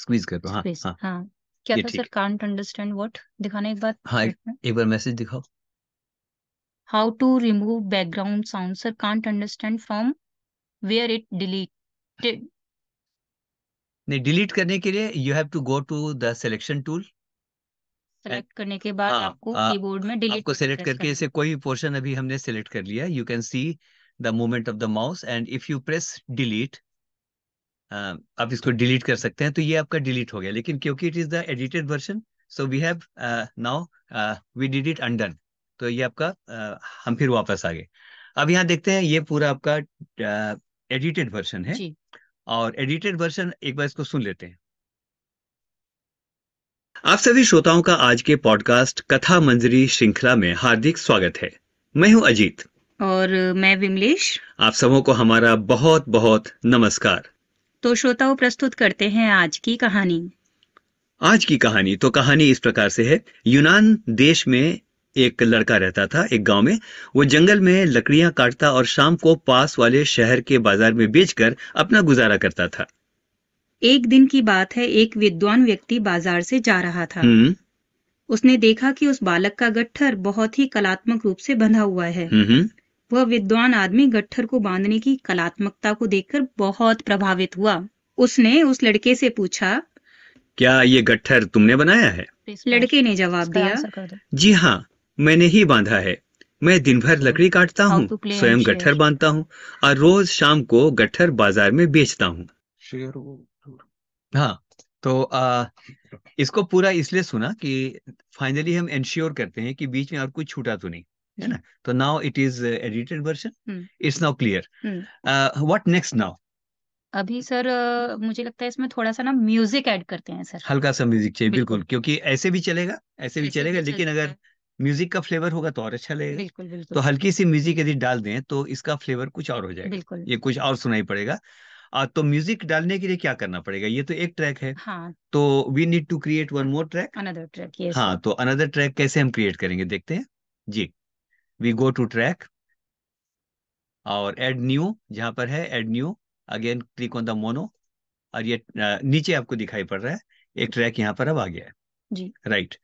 Speaker 1: स्क्वीज हम्म। [clears throat] कर दो हाँ हाँ
Speaker 2: हाँ क्या था सर कांट अंडरस्टैंड व्हाट दिखाना एक बार
Speaker 1: हाँ एक, एक बार मैसेज दिखाओ
Speaker 2: how to remove background sound sir can't understand from where it deleted
Speaker 1: नहीं डिलीट करने के लिए you have to go to the selection tool
Speaker 2: select करने के बाद हाँ, आपको कीबोर्ड में डिलीट आपको सेलेक्ट करके इसे
Speaker 1: कोई भी पोर्शन अभी हमने सेलेक्ट कर लिया you can see the movement of the mouse and if you press delete Uh, आप इसको डिलीट कर सकते हैं तो ये आपका डिलीट हो गया लेकिन क्योंकि it is the edited version so we have now we did it undone तो ये आपका uh, हम फिर वापस आ गए अब यहाँ देखते हैं ये पूरा आपका एडिटेड uh, वर्जन है और एडिटेड वर्जन एक बार इसको सुन लेते हैं आप सभी श्रोताओं का आज के पॉडकास्ट कथा मंजरी श्रृंखला में हार्दिक स्वागत है मैं हूं अजीत
Speaker 2: और मैं विमलेश
Speaker 1: आप सबों को हमारा बहुत बहुत नमस्कार
Speaker 2: तो श्रोताओं प्रस्तुत करते हैं आज की कहानी
Speaker 1: आज की कहानी तो कहानी इस प्रकार से है यूनान देश में एक लड़का रहता था एक गांव में वो जंगल में लकड़ियां काटता और शाम को पास वाले शहर के बाजार में बेचकर अपना गुजारा करता था
Speaker 2: एक दिन की बात है एक विद्वान व्यक्ति बाजार से जा रहा था हम्म। उसने देखा कि उस बालक का गट्ठर बहुत ही कलात्मक रूप से बंधा हुआ है हम्म, हम्म। वह विद्वान आदमी गट्ठर को बांधने की कलात्मकता को देखकर बहुत प्रभावित हुआ उसने उस लड़के से पूछा
Speaker 1: क्या ये गट्ठर तुमने बनाया है
Speaker 2: लड़के ने जवाब दिया
Speaker 1: जी हाँ मैंने ही बांधा है मैं दिन भर हाँ। लकड़ी काटता हूँ स्वयं गठर गट्ठर बांधता हूँ और रोज शाम को गट्ठर बाजार में बेचता हूँ हाँ तो आ, इसको पूरा इसलिए सुना कि फाइनली हम एंश्योर करते हैं कि बीच में और कुछ छूटा तो नहीं है ना तो now it is edited version it's now clear what next now
Speaker 2: अभी सर मुझे लगता है इसमें थोड़ा सा ना म्यूजिक ऐड करते हैं सर
Speaker 1: हल्का सा म्यूजिक चाहिए बिल्कुल क्योंकि ऐसे भी चलेगा ऐसे भी चलेगा लेकिन अगर म्यूजिक का फ्लेवर होगा तो और अच्छा लगेगा
Speaker 3: बिल्कुल बिल्कुल तो हल्की
Speaker 1: सी म्यूजिक यदि डाल दें तो इसका फ्लेवर कुछ और हो जाएगा बिल्कुल ये कुछ और सुनाई पड़ेगा तो म्यूजिक डालने के लिए क्या करना पड़ेगा ये तो एक ट्रैक है हाँ तो we need to create one more track another track yes हाँ तो अनदर ट्रैक कैसे हम क्रिएट करेंगे देखते हैं जी वी गो टू ट्रैक और एड न्यू जहां पर है add new again click on the mono और ये नीचे आपको दिखाई पड़ रहा है एक ट्रैक यहाँ पर अब आ गया है जी राइट right.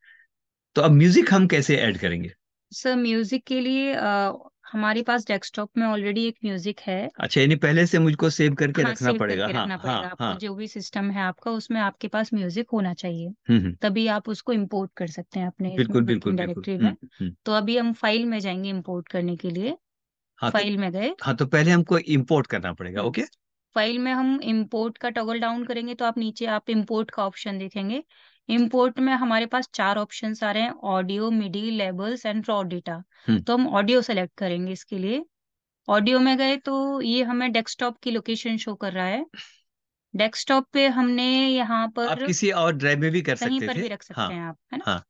Speaker 1: तो अब म्यूजिक हम कैसे ऐड करेंगे
Speaker 2: सर म्यूजिक के लिए हमारे पास डेस्कटॉप में ऑलरेडी एक म्यूजिक है
Speaker 1: अच्छा यानी पहले से मुझको सेव करके हाँ, रखना सेव पड़ेगा करके हाँ, रखना हाँ, पड़ेगा हाँ, जो
Speaker 2: भी सिस्टम है आपका उसमें आपके पास म्यूजिक होना चाहिए हम्म, हम्म। तभी आप उसको इम्पोर्ट कर सकते हैं अपने बिल्कुल बिल्कुल डायरेक्टरी हम्म, में तो अभी हम फाइल में जाएंगे इम्पोर्ट करने के लिए फाइल हाँ, तो में गए
Speaker 1: हाँ तो पहले हमको इम्पोर्ट करना पड़ेगा ओके
Speaker 2: फाइल में हम इम्पोर्ट का टॉगल डाउन करेंगे तो आप नीचे आप इम्पोर्ट का ऑप्शन देखेंगे इम्पोर्ट में हमारे पास चार ऑप्शन आ रहे हैं audio MIDI labels and raw data तो हम ऑडियो सेलेक्ट करेंगे इसके लिए ऑडियो में गए तो ये हमें डेस्कटॉप की लोकेशन शो कर रहा है डेस्कटॉप पे हमने यहाँ पर आप किसी
Speaker 1: और ड्राइव में भी कर सकते पर भी रख सकते हाँ, हैं आप है ना हाँ.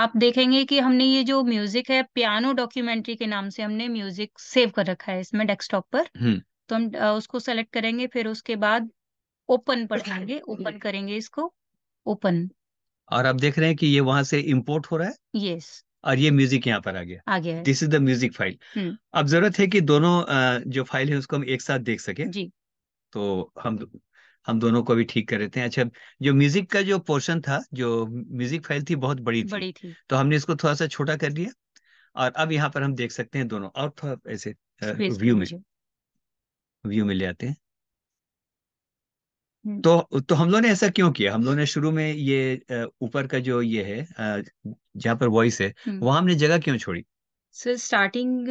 Speaker 2: आप देखेंगे कि हमने ये जो म्यूजिक है पियानो डॉक्यूमेंट्री के नाम से हमने म्यूजिक सेव कर रखा है इसमें डेस्कटॉप पर हम्म। तो हम उसको सेलेक्ट करेंगे फिर उसके बाद ओपन पर जाएंगे ओपन [coughs] करेंगे इसको ओपन
Speaker 1: और आप देख रहे हैं कि ये वहां से इम्पोर्ट हो रहा है यस yes. और ये म्यूजिक यहाँ पर आ गया आ गया this is the music file अब जरूरत है कि दोनों जो फाइल है उसको हम एक साथ देख सके जी तो हम हम दोनों को भी ठीक कर रहे हैं अच्छा जो म्यूजिक का जो पोर्शन था जो म्यूजिक फाइल थी बहुत बड़ी थी, बड़ी थी तो हमने इसको थोड़ा सा छोटा कर लिया और अब यहाँ पर हम देख सकते हैं दोनों और थोड़ा ऐसे व्यू में व्यू में ले आते हैं हम्म। तो तो हम लोग ने ऐसा क्यों किया हम लोग ने शुरू में ये ऊपर का जो ये है जहाँ पर वॉइस है हम्म। वहां हमने जगह क्यों छोड़ी
Speaker 2: सर स्टार्टिंग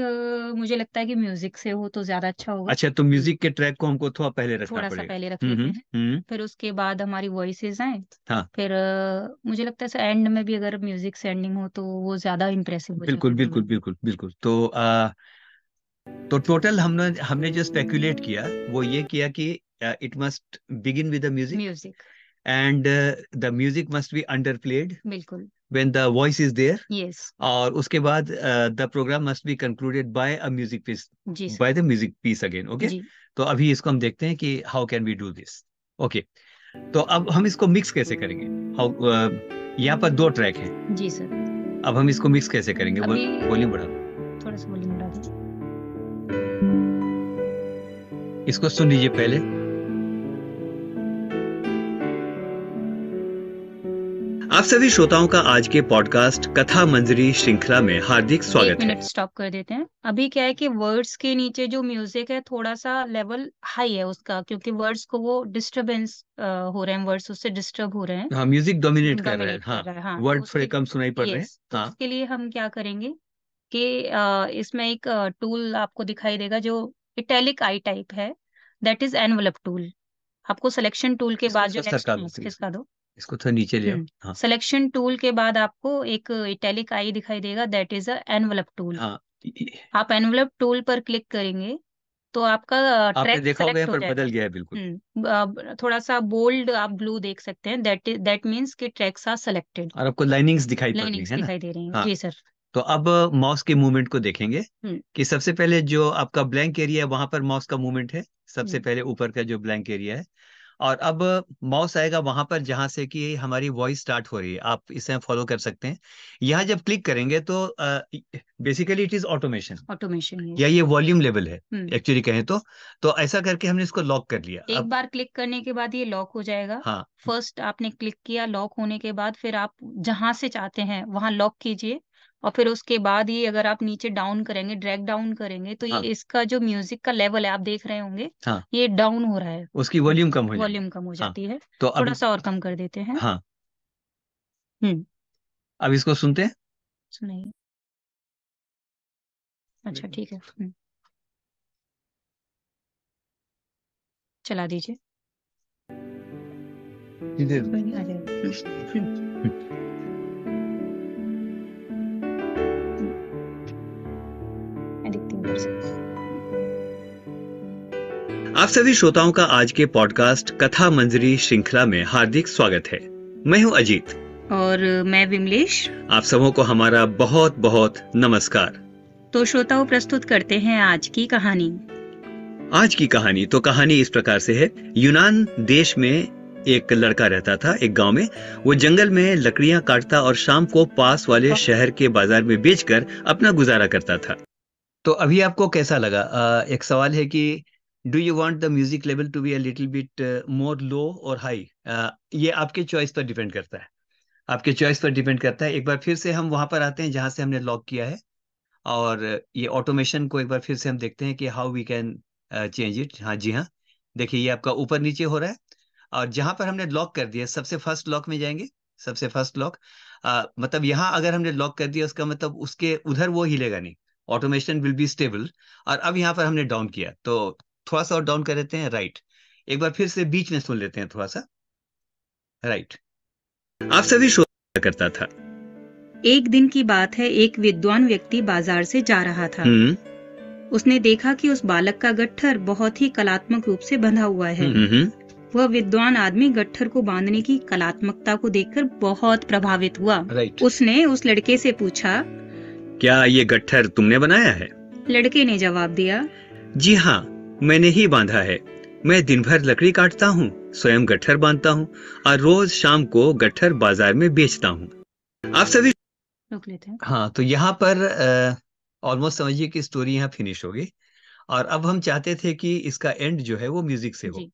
Speaker 2: मुझे लगता है कि म्यूजिक से हो तो ज्यादा अच्छा होगा
Speaker 1: अच्छा तो म्यूजिक के ट्रैक को हमको थोड़ा पहले रखना थोड़ा सा पहले रख हम्म, लेते हैं
Speaker 2: फिर उसके बाद हमारी वॉइसेस आए हाँ फिर अ, मुझे लगता है सर एंड में भी अगर म्यूजिक से एंडिंग हो तो वो ज्यादा इम्प्रेसिव हो
Speaker 1: बिल्कुल जाता बिल्कुल बिल्कुल बिल्कुल तो आ, तो टोटल हमने हमने जो स्पेकुलेट किया वो ये किया कि it must begin with the music music and the music must be under played बिल्कुल when the voice is there yes और उसके बाद the program must be concluded by a music piece by the music piece again okay तो अभी इसको हम देखते हैं कि how can we do this okay तो अब हम इसको मिक्स कैसे करेंगे हाउ uh, यहाँ पर दो ट्रैक हैं जी सर अब हम इसको मिक्स कैसे करेंगे वॉल्यूम बढ़ा
Speaker 2: थोड़ा सा वॉल्यूम बढ़ा दीजिए
Speaker 1: इसको सुन लीजिए पहले आप सभी श्रोताओं का आज के पॉडकास्ट कथा मंजरी श्रृंखला में हार्दिक स्वागत एक मिनट
Speaker 2: स्टॉप कर देते हैं अभी क्या है कि वर्ड्स के नीचे जो म्यूजिक है थोड़ा सा लेवल हाई है उसका क्योंकि वर्ड्स को वो डिस्टरबेंस हो रहे हैं वर्ड्स उससे डिस्टर्ब हो रहे हैं
Speaker 1: हाँ म्यूजिक डोमिनेट कर रहे हैं हाँ, वर्ड हाँ, थोड़े कम सुनाई पड़ रहे हैं तो हाँ। उसके
Speaker 2: लिए हम क्या करेंगे कि इसमें एक टूल आपको दिखाई देगा जो इटैलिक आई टाइप है दैट इज एनवलप टूल आपको सिलेक्शन टूल के बाद जो किसका दो
Speaker 1: इसको थोड़ा नीचे ले
Speaker 2: सिलेक्शन हम्म। टूल हाँ। के बाद आपको एक इटैलिक आई दिखाई देगा दैट इज अनवलप टूल आप एनवलप टूल पर क्लिक करेंगे तो आपका ट्रैक uh, देखा हो गया पर बदल गया है बिल्कुल हम्म। थोड़ा सा बोल्ड आप ब्लू देख सकते हैं दैट दैट मींस कि ट्रैक्स आर सिलेक्टेड
Speaker 1: और आपको लाइनिंग्स दिखाई दे रही है ना दिखाई दे रही हैं हाँ। जी सर तो अब माउस के मूवमेंट को देखेंगे हम्म। कि सबसे पहले जो आपका ब्लैंक एरिया है वहां पर माउस का मूवमेंट है सबसे हम्म। पहले ऊपर का जो ब्लैंक एरिया है और अब माउस आएगा वहां पर जहां से कि हमारी वॉइस स्टार्ट हो रही है आप इसे फॉलो कर सकते हैं यहाँ जब क्लिक करेंगे तो basically it is automation
Speaker 2: automation या ये
Speaker 1: वॉल्यूम लेवल है एक्चुअली हम्म। कहें तो तो ऐसा करके हमने इसको लॉक कर लिया एक अब,
Speaker 2: बार क्लिक करने के बाद ये लॉक हो जाएगा हाँ फर्स्ट आपने क्लिक किया लॉक होने के बाद फिर आप जहां से चाहते हैं वहां लॉक कीजिए और फिर उसके बाद ये अगर आप नीचे डाउन करेंगे ड्रैग डाउन करेंगे तो ये हाँ। इसका जो म्यूजिक का लेवल है आप देख रहे होंगे हाँ। ये डाउन हो रहा है
Speaker 1: उसकी वॉल्यूम कम हो वॉल्यूम
Speaker 2: कम हो हाँ। जाती हाँ। है तो अब... थोड़ा सा और कम कर देते हैं
Speaker 1: हाँ हम्म अब इसको सुनते हैं
Speaker 3: सुनिए अच्छा हम्म। ठीक है हम्म। चला दीजिए [laughs]
Speaker 2: कर सकते
Speaker 1: आप सभी श्रोताओं का आज के पॉडकास्ट कथा मंजरी श्रृंखला में हार्दिक स्वागत है मैं हूं अजीत
Speaker 2: और मैं विमलेश
Speaker 1: आप सबों को हमारा बहुत बहुत नमस्कार
Speaker 2: तो श्रोताओं प्रस्तुत करते हैं आज की कहानी
Speaker 1: आज की कहानी तो कहानी इस प्रकार से है यूनान देश में एक लड़का रहता था एक गांव में वो जंगल में लकड़ियां काटता और शाम को पास वाले हाँ। शहर के बाजार में बेचकर अपना गुजारा करता था तो अभी आपको कैसा लगा आ, एक सवाल है कि do you want the music level to be a little bit more low और हाई ये आपके चॉइस पर डिपेंड करता है आपके चॉइस पर डिपेंड करता है एक बार फिर से हम वहां पर आते हैं जहां से हमने लॉक किया है और ये ऑटोमेशन को एक बार फिर से हम देखते हैं कि how we can change it हाँ जी हाँ देखिए ये आपका ऊपर नीचे हो रहा है और जहां पर हमने लॉक कर दिया सबसे फर्स्ट लॉक में जाएंगे सबसे फर्स्ट लॉक मतलब यहाँ अगर हमने लॉक कर दिया उसका मतलब उसके उधर वो हिलेगा नहीं ऑटोमेशन विल बी स्टेबल और अब यहाँ पर हमने डाउन किया तो थोड़ा सा और डाउन कर देते हैं राइट एक बार फिर से बीच में सुन लेते हैं थोड़ा सा राइट आप सभी शोध करता था
Speaker 2: एक दिन की बात है एक विद्वान व्यक्ति बाजार से जा रहा था हम्म। उसने देखा कि उस बालक का गट्ठर बहुत ही कलात्मक रूप से बंधा हुआ है हम्म, हम्म। वह विद्वान आदमी गट्ठर को बांधने की कलात्मकता को देखकर बहुत प्रभावित हुआ उसने उस लड़के से पूछा
Speaker 1: क्या ये गट्ठर तुमने बनाया है
Speaker 2: लड़के ने जवाब दिया
Speaker 1: जी हाँ मैंने ही बांधा है मैं दिन भर लकड़ी काटता हूँ स्वयं गट्ठर बांधता हूँ और रोज शाम को गट्ठर बाजार में बेचता हूँ आप सभी लेते हैं हाँ तो यहाँ पर ऑलमोस्ट समझिए कि स्टोरी यहाँ फिनिश होगी और अब हम चाहते थे कि इसका एंड जो है वो म्यूजिक से हो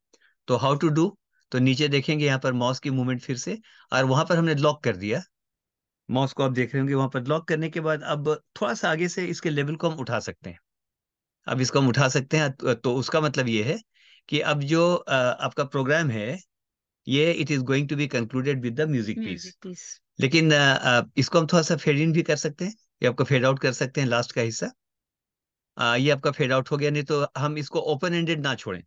Speaker 1: तो हाउ टू डू तो नीचे देखेंगे यहाँ पर माउस की मूवमेंट फिर से और वहां पर हमने लॉक कर दिया मॉस को आप देख रहे होंगे वहां पर लॉक करने के बाद अब थोड़ा सा आगे से इसके लेवल को हम उठा सकते हैं अब इसको हम उठा सकते हैं तो, तो उसका मतलब ये है कि अब जो आपका प्रोग्राम है ये it is going to be concluded with the music piece लेकिन इसको हम थोड़ा सा फेड इन भी कर सकते हैं ये आपको फेड आउट कर सकते हैं लास्ट का हिस्सा आ, ये आपका फेड आउट हो गया नहीं तो हम इसको ओपन एंडेड ना छोड़ें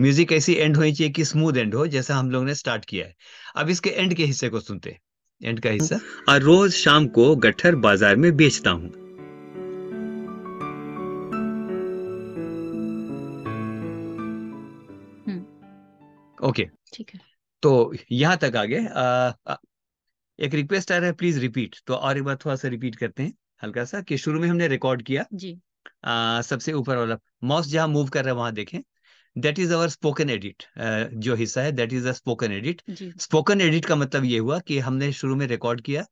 Speaker 1: म्यूजिक yes. ऐसी एंड होनी चाहिए कि स्मूथ एंड हो जैसा हम लोगों ने स्टार्ट किया है अब इसके एंड के हिस्से को सुनते हैं एंड का हिस्सा और रोज शाम को गठर बाजार में बेचता हूँ ओके हम्म। ठीक है तो यहाँ तक आगे आ, एक रिक्वेस्ट आ रहा है प्लीज रिपीट तो और एक बार थोड़ा सा रिपीट करते हैं हल्का सा कि शुरू में हमने रिकॉर्ड किया जी आ, सबसे ऊपर वाला माउस जहाँ मूव कर रहा है वहां देखें that is our spoken edit जो हिस्सा है that is a spoken edit spoken edit का मतलब ये हुआ कि हमने शुरू में रिकॉर्ड किया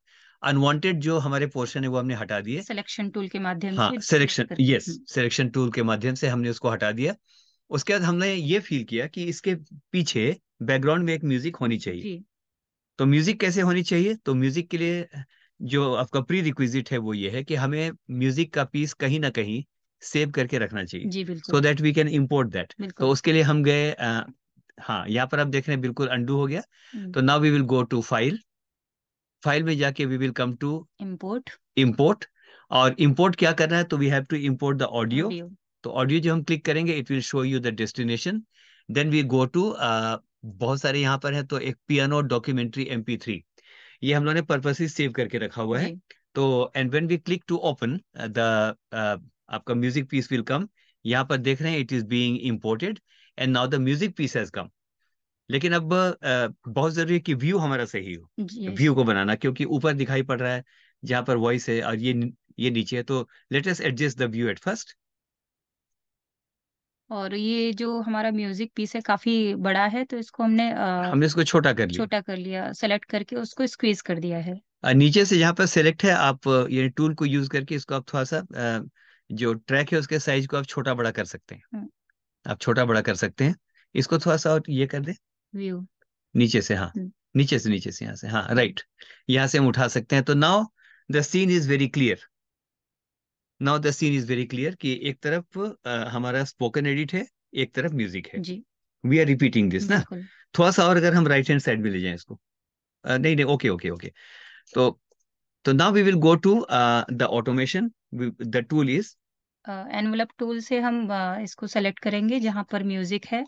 Speaker 1: अनवांटेड जो हमारे पोर्शन है वो हमने हटा दिए
Speaker 2: सिलेक्शन टूल के माध्यम
Speaker 3: हाँ,
Speaker 1: से सिलेक्शन यस सिलेक्शन टूल के माध्यम से हमने उसको हटा दिया उसके बाद हमने ये फील किया कि इसके पीछे बैकग्राउंड में एक म्यूजिक होनी चाहिए तो म्यूजिक कैसे होनी चाहिए तो म्यूजिक के लिए जो आपका प्री रिक्विजिट है वो ये है कि हमें म्यूजिक का पीस कहीं ना कहीं सेव करके रखना चाहिए so that we can import that तो उसके लिए हम गए हाँ यहाँ पर आप देख रहे हैं बिल्कुल अंडू हो गया हम्म। तो now we will go to file file में जाके we will come to import import और इम्पोर्ट क्या करना है तो we have to import the audio तो ऑडियो जो हम क्लिक करेंगे it will show you the destination then we go to बहुत सारे यहाँ पर है तो एक पियानो डॉक्यूमेंट्री एम थ्री ये हम लोगों ने पर्पज सेव करके रखा हुआ है तो and when we click to open the आपका म्यूजिक पीस विल कम यहाँ पर देख रहे हैं it is being imported and now the music piece has come लेकिन अब बहुत जरूरी है कि व्यू हमारा सही हो व्यू को बनाना क्योंकि ऊपर दिखाई पड़ रहा है जहां पर वॉइस है और ये ये नीचे है तो let us adjust the view at first
Speaker 2: और ये जो हमारा म्यूजिक पीस है काफी बड़ा है तो इसको हमने आ, हमने
Speaker 1: इसको छोटा कर लिया छोटा
Speaker 2: कर लिया सेलेक्ट करके उसको स्क्वीज कर दिया है
Speaker 1: नीचे से यहाँ पर सेलेक्ट है आप ये टूल को यूज करके इसको आप थोड़ा सा जो ट्रैक है उसके साइज को आप छोटा बड़ा कर सकते हैं
Speaker 2: हम्म।
Speaker 1: आप छोटा बड़ा कर सकते हैं इसको थोड़ा सा और ये कर दे व्यू नीचे से हाँ हम्म। नीचे से नीचे से यहाँ से हाँ राइट यहाँ से हम उठा सकते हैं तो now the scene is very clear now the scene is very clear कि एक तरफ आ, हमारा स्पोकन एडिट है एक तरफ म्यूजिक है वी आर रिपीटिंग दिस ना थोड़ा सा और अगर हम राइट हैंड साइड में ले जाए इसको आ, नहीं नहीं ओके ओके ओके तो तो now we will go to the automation the tool is
Speaker 2: envelope tool से हम इसको सेलेक्ट करेंगे जहाँ पर म्यूजिक है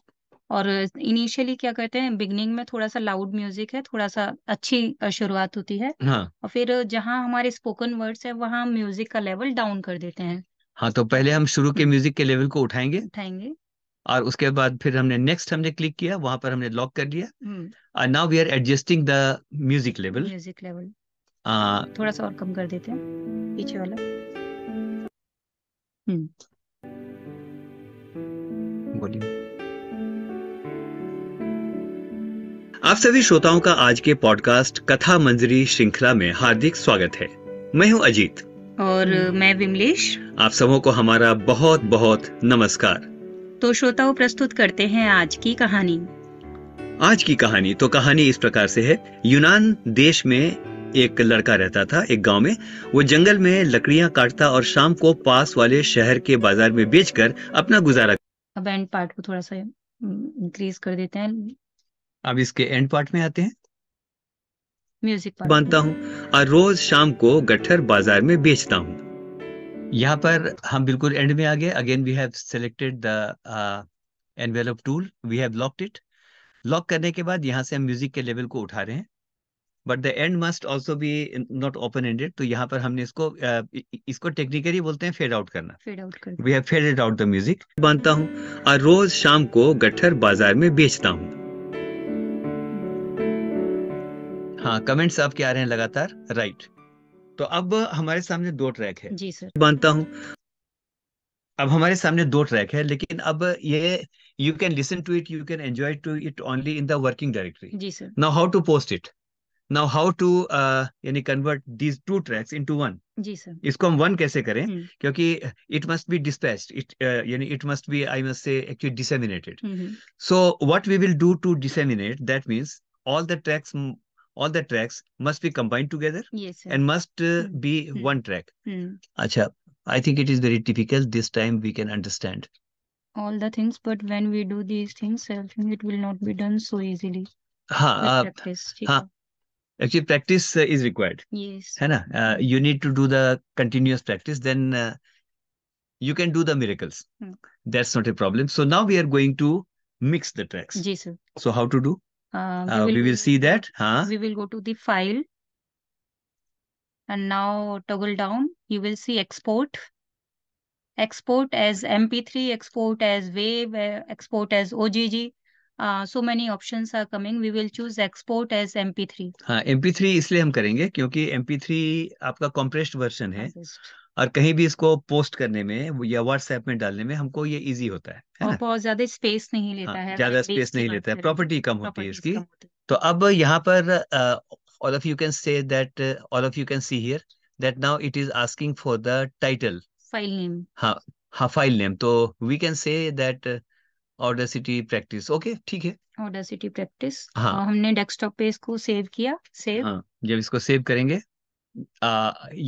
Speaker 2: और इनिशियली क्या करते हैं बिगनिंग में थोड़ा सा लाउड म्यूजिक है थोड़ा सा अच्छी शुरुआत होती है हाँ और फिर जहाँ हमारे स्पोकन वर्ड्स है वहाँ म्यूजिक का लेवल डाउन कर देते
Speaker 3: हैं
Speaker 1: हाँ तो पहले हम शुरू के म्यूजिक हम्म। के लेवल को उठाएंगे उठाएंगे और उसके बाद फिर हमने नेक्स्ट हमने क्लिक किया वहां पर हमने लॉक कर लिया हम्म। और now we are adjusting the music level
Speaker 2: music level थोड़ा सा और कम कर देते हैं पीछे वाला
Speaker 3: हम्म
Speaker 1: आप सभी श्रोताओं का आज के पॉडकास्ट कथा मंजरी श्रृंखला में हार्दिक स्वागत है मैं हूं अजीत
Speaker 2: और मैं विमलेश
Speaker 1: आप सबों को हमारा बहुत बहुत नमस्कार
Speaker 2: तो श्रोताओं प्रस्तुत करते हैं आज की कहानी
Speaker 1: आज की कहानी तो कहानी इस प्रकार से है यूनान देश में एक लड़का रहता था एक गांव में वो जंगल में लकड़ियां काटता और शाम को पास वाले शहर के बाजार में बेचकर अपना गुजारा
Speaker 2: अब एंड पार्ट को थोड़ा सा इंक्रीज कर देते हैं
Speaker 1: अब इसके एंड पार्ट में आते हैं म्यूजिक बांधता हूँ और रोज शाम को गट्ठर बाजार में बेचता हूँ यहाँ पर हम बिल्कुल एंड में आ गए again we have selected the envelope tool we have locked it lock करने के बाद यहाँ से हम म्यूजिक के लेवल को उठा रहे हैं but the end must also be not open ended तो यहाँ पर हमने इसको इसको टेक्निकली बोलते हैं फेड आउट करना fade out we have faded out the music मानता हूँ और रोज शाम को गठर बाजार में बेचता हूँ हाँ कमेंट्स आपके आ रहे हैं लगातार राइट तो अब हमारे सामने दो ट्रैक है जी सर मानता हूँ अब हमारे सामने दो ट्रैक है लेकिन अब ये you can listen to it you can enjoy to it only in the working directory जी sir now how to post it now how to यानी convert these two tracks into one जी सर इसको हम वन कैसे करें हुँ. क्योंकि इट मस्ट बी डिस्पैच्ड यानी it must be I must say actually disseminated so what we will do to disseminate that means all the tracks all the tracks must be combined together yes, sir. and must uh, hmm. be hmm. one track. Mm. I think it is very difficult. This time we can understand.
Speaker 2: All the things, but when we do these things, I think it will not be done so easily.
Speaker 1: हाँ uh, हाँ actually practice uh, is required yes hannah Uh, you need to do the continuous practice then uh, you can do the miracles hmm. that's not a problem so now we are going to mix the tracks yes, sir. so how to do
Speaker 2: uh, uh we, uh, will, we
Speaker 1: will see that huh? we
Speaker 2: will go to the file and now toggle down you will see export export as mp3 export as wave uh, export as ogg so many options are coming we will choose export as MP3
Speaker 1: हाँ MP3 इसलिए हम करेंगे क्योंकि MP3 आपका कंप्रेस्ड वर्जन है और कहीं भी इसको पोस्ट करने में या व्हाट्सएप में डालने में हमको ये इजी होता है,
Speaker 2: है और बहुत ज्यादा स्पेस नहीं हाँ, लेता हाँ, है
Speaker 1: ज्यादा स्पेस नहीं लेता है प्रॉपर्टी तो। कम होती है इसकी तो अब यहाँ पर all of you can say that all of you can see here that now it is asking for the title file name हाँ हाँ फाइल नेम तो we can say that Audacity practice okay ठीक है
Speaker 2: ऑडेसिटी प्रैक्टिस हाँ हमने डेस्कटॉप पे इसको सेव किया सेव हाँ
Speaker 1: जब इसको सेव करेंगे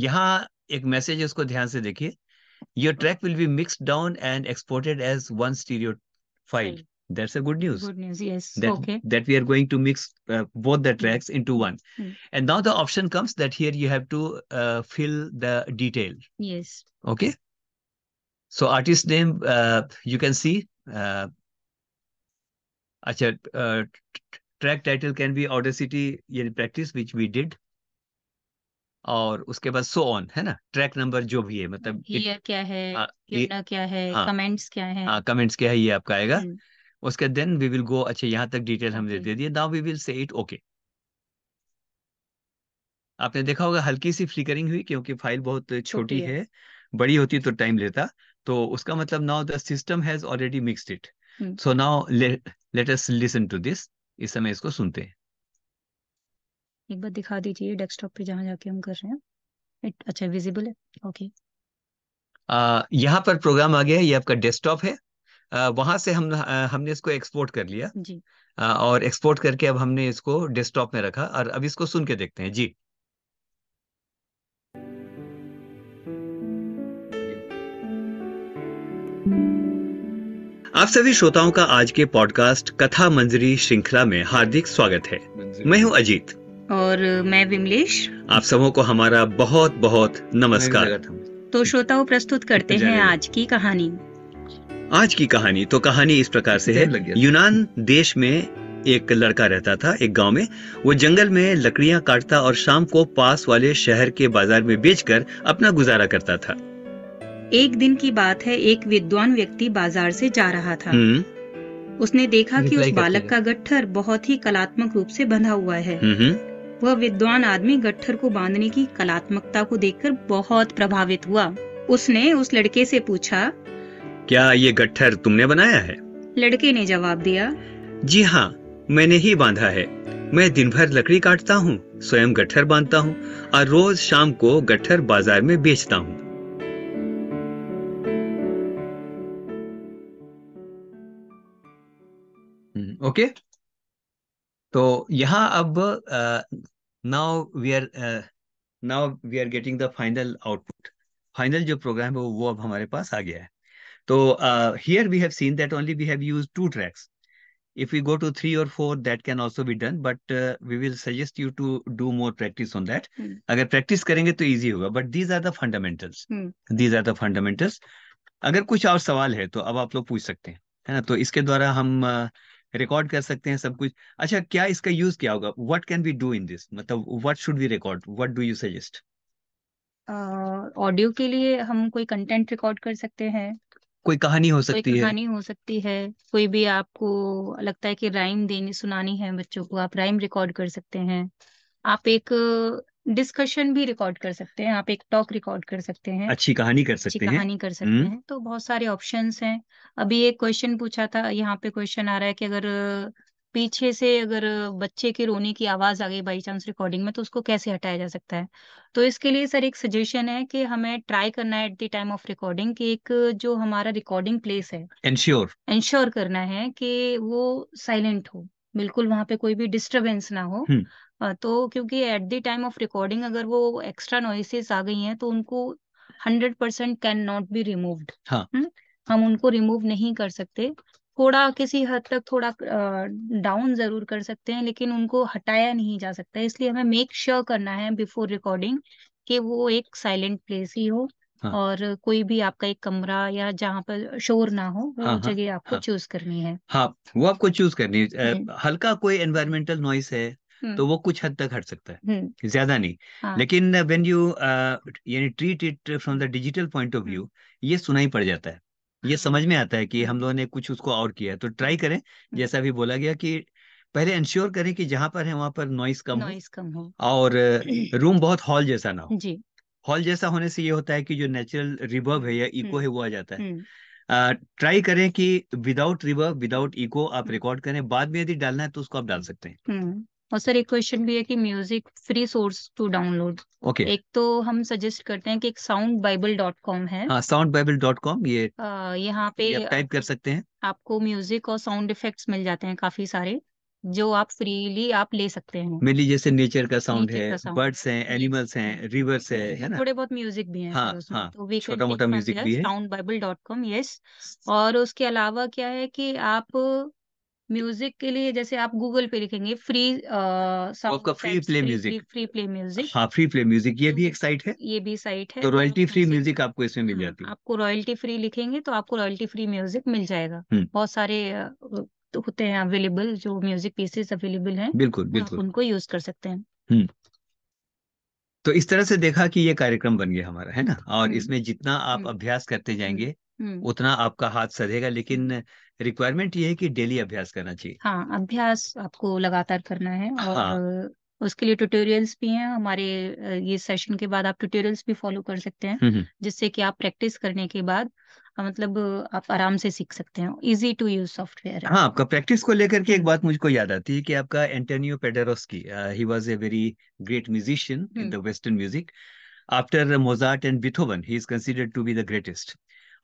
Speaker 1: यहाँ एक मैसेज है उसको ध्यान से देखिए your track will be mixed down and exported as one stereo file right. that's a good news good
Speaker 3: news yes that, okay
Speaker 1: that we are going to mix uh, both the tracks into one hmm. and now the option comes that here you have to uh, fill the detail yes okay so artist name uh, you can see अच्छा track title can be Audacity यानी प्रैक्टिस विच वी डिड और उसके बाद सो ऑन है ना ट्रैक नंबर जो भी है मतलब it, क्या क्या है आ, ये,
Speaker 2: क्या है हाँ, कमेंट्स क्या है
Speaker 1: हाँ कमेंट्स हाँ, क्या है ये आपका आएगा hmm. उसके देन वी विल गो अच्छा यहाँ तक डिटेल हमने दे दिए now we will say it okay आपने देखा होगा हल्की सी फ्लिकरिंग हुई क्योंकि फाइल बहुत छोटी है बड़ी होती तो टाइम लेता तो उसका मतलब now the system has already mixed it so now let us listen to this इस समय इसको सुनते हैं
Speaker 2: एक बार दिखा दीजिए डेस्कटॉप पे जहां जाके हम कर रहे हैं इट अच्छा विजिबल है ओके okay.
Speaker 1: uh, यहां पर प्रोग्राम आ गया है ये आपका डेस्कटॉप है uh, वहां से हम uh, हमने इसको एक्सपोर्ट कर लिया जी uh, और एक्सपोर्ट करके अब हमने इसको डेस्कटॉप में रखा और अब इसको सुन के देखते हैं जी आप सभी श्रोताओं का आज के पॉडकास्ट कथा मंजरी श्रृंखला में हार्दिक स्वागत है मैं हूं अजीत
Speaker 2: और मैं विमलेश
Speaker 1: आप सबों को हमारा बहुत बहुत नमस्कार
Speaker 2: तो श्रोताओं प्रस्तुत करते तो हैं आज की कहानी
Speaker 1: आज की कहानी तो कहानी इस प्रकार से है यूनान देश में एक लड़का रहता था एक गांव में वो जंगल में लकड़ियां काटता और शाम को पास वाले शहर के बाजार में बेचकर अपना गुजारा करता था
Speaker 2: एक दिन की बात है एक विद्वान व्यक्ति बाजार से जा रहा था
Speaker 1: हम्म।
Speaker 2: उसने देखा कि उस बालक का गट्ठर बहुत ही कलात्मक रूप से बंधा हुआ है
Speaker 3: हम्म, हम्म।
Speaker 2: वह विद्वान आदमी गट्ठर को बांधने की कलात्मकता को देखकर बहुत प्रभावित हुआ उसने उस लड़के से पूछा
Speaker 1: क्या ये गट्ठर तुमने बनाया है
Speaker 2: लड़के ने जवाब दिया
Speaker 1: जी हाँ मैंने ही बांधा है मैं दिन भर लकड़ी काटता हूँ स्वयं गट्ठर बांधता हूँ और रोज शाम को गट्ठर बाजार में बेचता हूँ हम्म, ओके तो यहां अब now we are now we are getting the final output final जो प्रोग्राम है वो अब हमारे पास आ गया है तो here we have seen that only we have use two tracks if you go to three और फोर that can also be done but we will suggest you to do more practice on that अगर प्रैक्टिस करेंगे तो ईजी होगा but these are the fundamentals these are the fundamentals अगर कुछ और सवाल है तो अब आप लोग पूछ सकते हैं है ना तो इसके द्वारा हम uh, रिकॉर्ड कर सकते हैं सब कुछ अच्छा क्या इसका यूज क्या होगा what can we do in this मतलब what should we record what do you suggest
Speaker 2: audio के लिए हम कोई कंटेंट रिकॉर्ड कर सकते हैं
Speaker 1: कोई कहानी हो सकती कोई कहानी
Speaker 2: हो सकती है कोई भी आपको लगता है कि राइम देनी सुनानी है बच्चों को आप राइम रिकॉर्ड कर सकते हैं आप एक डिस्कशन भी रिकॉर्ड कर सकते हैं आप एक टॉक रिकॉर्ड कर सकते हैं
Speaker 1: अच्छी कहानी कर सकते हैं कहानी कर सकते हम्म। हैं
Speaker 2: तो बहुत सारे ऑप्शन हैं अभी एक क्वेश्चन पूछा था यहाँ पे क्वेश्चन आ रहा है कि अगर पीछे से अगर बच्चे के रोने की आवाज आ गई बाई चांस रिकॉर्डिंग में तो उसको कैसे हटाया जा सकता है तो इसके लिए सर एक सजेशन है कि हमें ट्राई करना है at the time of recording कि एक जो हमारा रिकॉर्डिंग प्लेस है एंश्योर एंश्योर करना है कि वो साइलेंट हो बिल्कुल वहां पे कोई भी डिस्टरबेंस ना हो तो क्योंकि at the time of recording अगर वो एक्स्ट्रा नॉइसेस आ गई हैं तो उनको hundred percent can not be removed हम उनको रिमूव नहीं कर सकते थोड़ा किसी हद तक थोड़ा डाउन जरूर कर सकते हैं लेकिन उनको हटाया नहीं जा सकता इसलिए हमें मेक श्योर sure करना है बिफोर रिकॉर्डिंग कि वो एक साइलेंट प्लेस ही हो हाँ और कोई भी आपका एक कमरा या जहाँ पर शोर ना हो वो हाँ, हाँ जगह आपको हाँ चूज करनी है
Speaker 1: हाँ वो आपको चूज करनी है हम्म। हल्का कोई एनवायरमेंटल नॉइस है हम्म। तो वो कुछ हद तक हट सकता है हम्म। ज्यादा नहीं हाँ लेकिन व्हेन यू यानी treat it from the digital point of view ये सुनाई पड़ जाता है ये हाँ। समझ में आता है कि हम लोगों ने कुछ उसको और किया है तो ट्राई करें जैसा भी बोला गया कि पहले इंश्योर करें कि जहां पर है वहां पर नॉइस कम
Speaker 2: नॉइस कम हो
Speaker 1: और रूम [clears throat] बहुत हॉल जैसा ना हो जी हॉल जैसा होने से ये होता है कि जो नेचुरल रिवर्व है या हम्म, इको है वो आ जाता है हम्म। ट्राई uh, करें कि विदाउट रिवर्ब विदाउट इको आप रिकॉर्ड करें बाद में यदि डालना है तो उसको आप डाल सकते हैं
Speaker 2: हम्म, और सर एक क्वेश्चन भी है कि music free source to download okay एक तो हम सजेस्ट करते हैं कि एक साउंड बाइबल डॉट कॉम है
Speaker 1: हाँ, साउंड बाइबल डॉट कॉम ये यहाँ पे टाइप कर सकते हैं
Speaker 2: आपको म्यूजिक और साउंड इफेक्ट्स मिल जाते हैं काफी सारे जो आप फ्रीली आप ले सकते हैं
Speaker 1: मेनली जैसे नेचर का साउंड नेचर है का sound बर्ड्स हैं एनिमल्स हैं रिवर्स तो है है ना थोड़े
Speaker 2: बहुत म्यूजिक भी हैं हाँ, फिर हाँ, तो वी छोटा मोटा म्यूजिक भी है sound bible dot com yes और उसके अलावा क्या है कि आप म्यूजिक के लिए जैसे आप गूगल पे लिखेंगे फ्री आपका
Speaker 1: free play music
Speaker 2: free play music
Speaker 1: हाँ फ्री प्ले म्यूजिक ये भी तो एक साइट है
Speaker 2: ये भी साइट है तो
Speaker 1: रॉयल्टी फ्री म्यूजिक आपको इसमें मिल हाँ, जाती है
Speaker 2: आपको रॉयल्टी फ्री लिखेंगे तो आपको रॉयल्टी फ्री म्यूजिक मिल जाएगा हम्म। बहुत सारे होते हैं अवेलेबल जो म्यूजिक पीसेस अवेलेबल हैं बिल्कुल बिल्कुल उनको यूज कर सकते
Speaker 1: हैं तो इस तरह से देखा कि ये कार्यक्रम बन गया हमारा है ना और इसमें जितना आप अभ्यास करते जाएंगे उतना आपका हाथ सधेगा लेकिन रिक्वायरमेंट ये है कि डेली अभ्यास करना चाहिए
Speaker 2: हाँ अभ्यास आपको लगातार करना है और हाँ। उसके लिए ट्यूटोरियल्स भी हैं हमारे ये सेशन के बाद आप ट्यूटोरियल्स भी फॉलो कर सकते हैं जिससे कि आप प्रैक्टिस करने के बाद मतलब आप आराम से सीख सकते हैं इजी टू यूज सॉफ्टवेयर हाँ
Speaker 1: आपका प्रैक्टिस को लेकर के एक बात मुझको याद आती है कि आपका Antonio Paderewski he was a very great musician in the western music after Mozart and Beethoven he is considered to be the greatest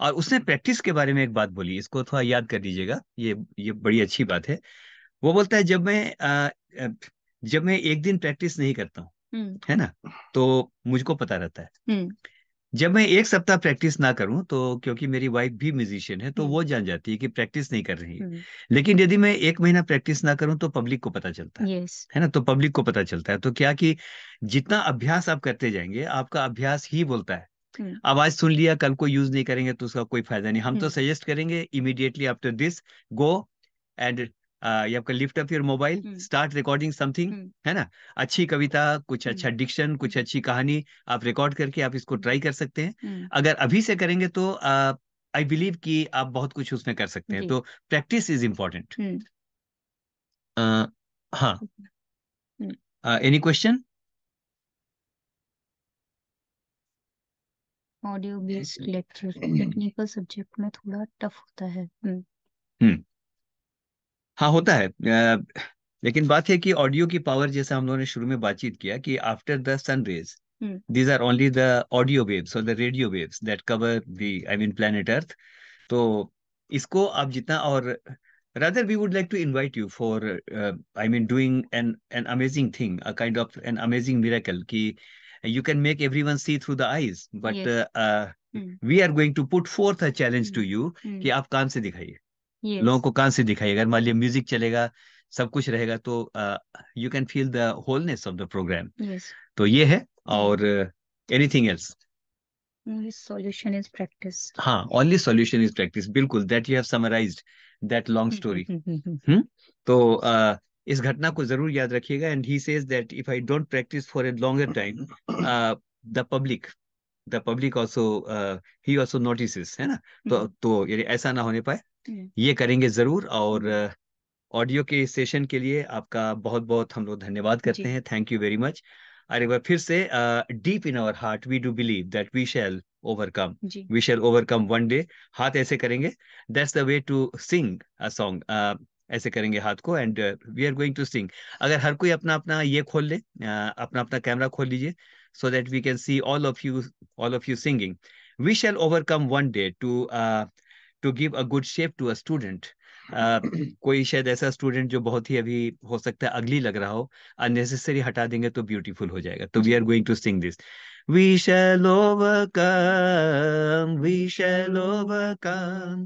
Speaker 1: और उसने प्रैक्टिस के बारे में एक बात बोली इसको थोड़ा याद कर लीजिएगा ये ये बड़ी अच्छी बात है वो बोलता है जब मैं आ, uh, uh, जब मैं एक दिन प्रैक्टिस नहीं करता हूँ हम्म। है ना तो मुझको पता रहता है हम्म। जब मैं एक सप्ताह प्रैक्टिस ना करूं तो क्योंकि मेरी वाइफ भी म्यूजिशियन है तो वो जान जाती है कि प्रैक्टिस नहीं कर रही लेकिन यदि मैं एक महीना प्रैक्टिस ना करूं तो पब्लिक को पता चलता है है ना तो पब्लिक को पता चलता है तो क्या कि जितना अभ्यास आप करते जाएंगे आपका अभ्यास ही बोलता है आवाज सुन लिया कल को यूज नहीं करेंगे तो उसका कोई फायदा नहीं हम तो सजेस्ट करेंगे immediately after this go and ये आपका lift up your mobile start recording something है ना अच्छी कविता कुछ हम्म। अच्छा डिक्शन कुछ अच्छी कहानी आप रिकॉर्ड करके आप इसको ट्राई कर सकते हैं हम्म। अगर अभी से करेंगे तो आई बिलीव कि आप बहुत कुछ उसमें कर सकते हैं तो प्रैक्टिस इज इम्पोर्टेंट हाँ any question
Speaker 2: audio based lecture technical subject में थोड़ा टफ होता है हम्म,
Speaker 1: हम्म। हाँ होता है अ, लेकिन बात है कि ऑडियो की पावर जैसे हम लोगों ने शुरू में बातचीत किया कि after the sun rays hmm these are only the audio waves और the radio waves that cover the I mean planet earth तो इसको आप जितना और rather we would like to invite you for uh, i mean doing an an amazing thing a kind of an amazing miracle ki you can make everyone see through the eyes but yes uh, uh, hmm we are going to put forth a challenge to hmm you कि हम्म आप कान से दिखाइए लोगों को कहां से दिखाई अगर मान लिया म्यूजिक चलेगा सब कुछ रहेगा तो you can feel the wholeness of the program तो ये है और anything else
Speaker 2: His solution is
Speaker 1: हाँ ओनली सॉल्यूशन इज प्रैक्टिस बिल्कुल that you have summarised that long story तो uh, इस घटना को जरूर याद रखिएगा and he says that if I don't practice for a longer time the public the public also he also notice है ना तो हम्म। तो ऐसा ना होने पाए ये करेंगे जरूर और ऑडियो के सेशन के लिए आपका बहुत बहुत हम लोग धन्यवाद करते हैं थैंक यू वेरी मच और बार फिर से deep in our heart we do believe that we shall overcome we shall overcome one day हाथ ऐसे करेंगे that's the way to sing a song ऐसे करेंगे हाथ को and we are going to sing अगर हर कोई अपना अपना ये खोल ले अपना अपना कैमरा खोल लीजिए so that we can see all of you all of you singing we shall overcome one day to to give a good shape to a student कोई शायद ऐसा स्टूडेंट जो बहुत ही अभी हो सकता है अगली लग रहा हो अननेसेसरी हटा देंगे तो ब्यूटीफुल हो जाएगा तो we are going to sing this We shall overcome, we shall overcome,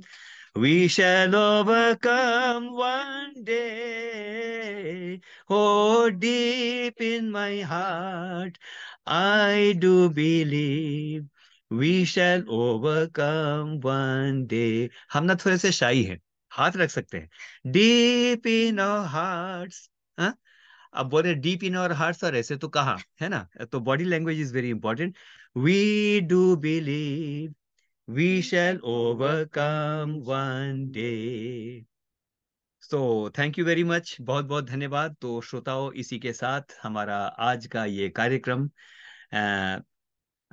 Speaker 1: we shall overcome one day. Oh, deep in my heart, I do believe we shall overcome one day हम ना थोड़े से शाही हैं हाथ रख सकते हैं डीप इन हार्ट्स अब बोले डीप इन और हार्ट्स और ऐसे तो कहा है ना तो body language is very important we do believe we shall overcome one day तो थैंक यू वेरी मच बहुत बहुत धन्यवाद तो श्रोताओं इसी के साथ हमारा आज का ये कार्यक्रम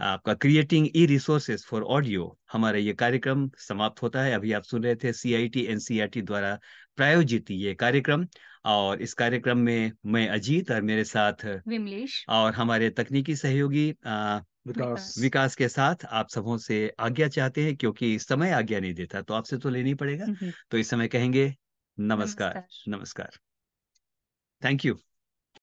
Speaker 1: आपका creating e resources for audio हमारा ये कार्यक्रम समाप्त होता है अभी आप सुन रहे थे C I T N C R T द्वारा प्रायोजित ये कार्यक्रम और इस कार्यक्रम में मैं अजीत और मेरे साथ विमलेश और हमारे तकनीकी सहयोगी आ, विकास विकास के साथ आप सबों से आज्ञा चाहते हैं क्योंकि समय आज्ञा नहीं देता तो आपसे तो लेनी पड़ेगा हम्म, हम्म। तो इस समय कहेंगे नमस्कार नमस्कार थैंक यू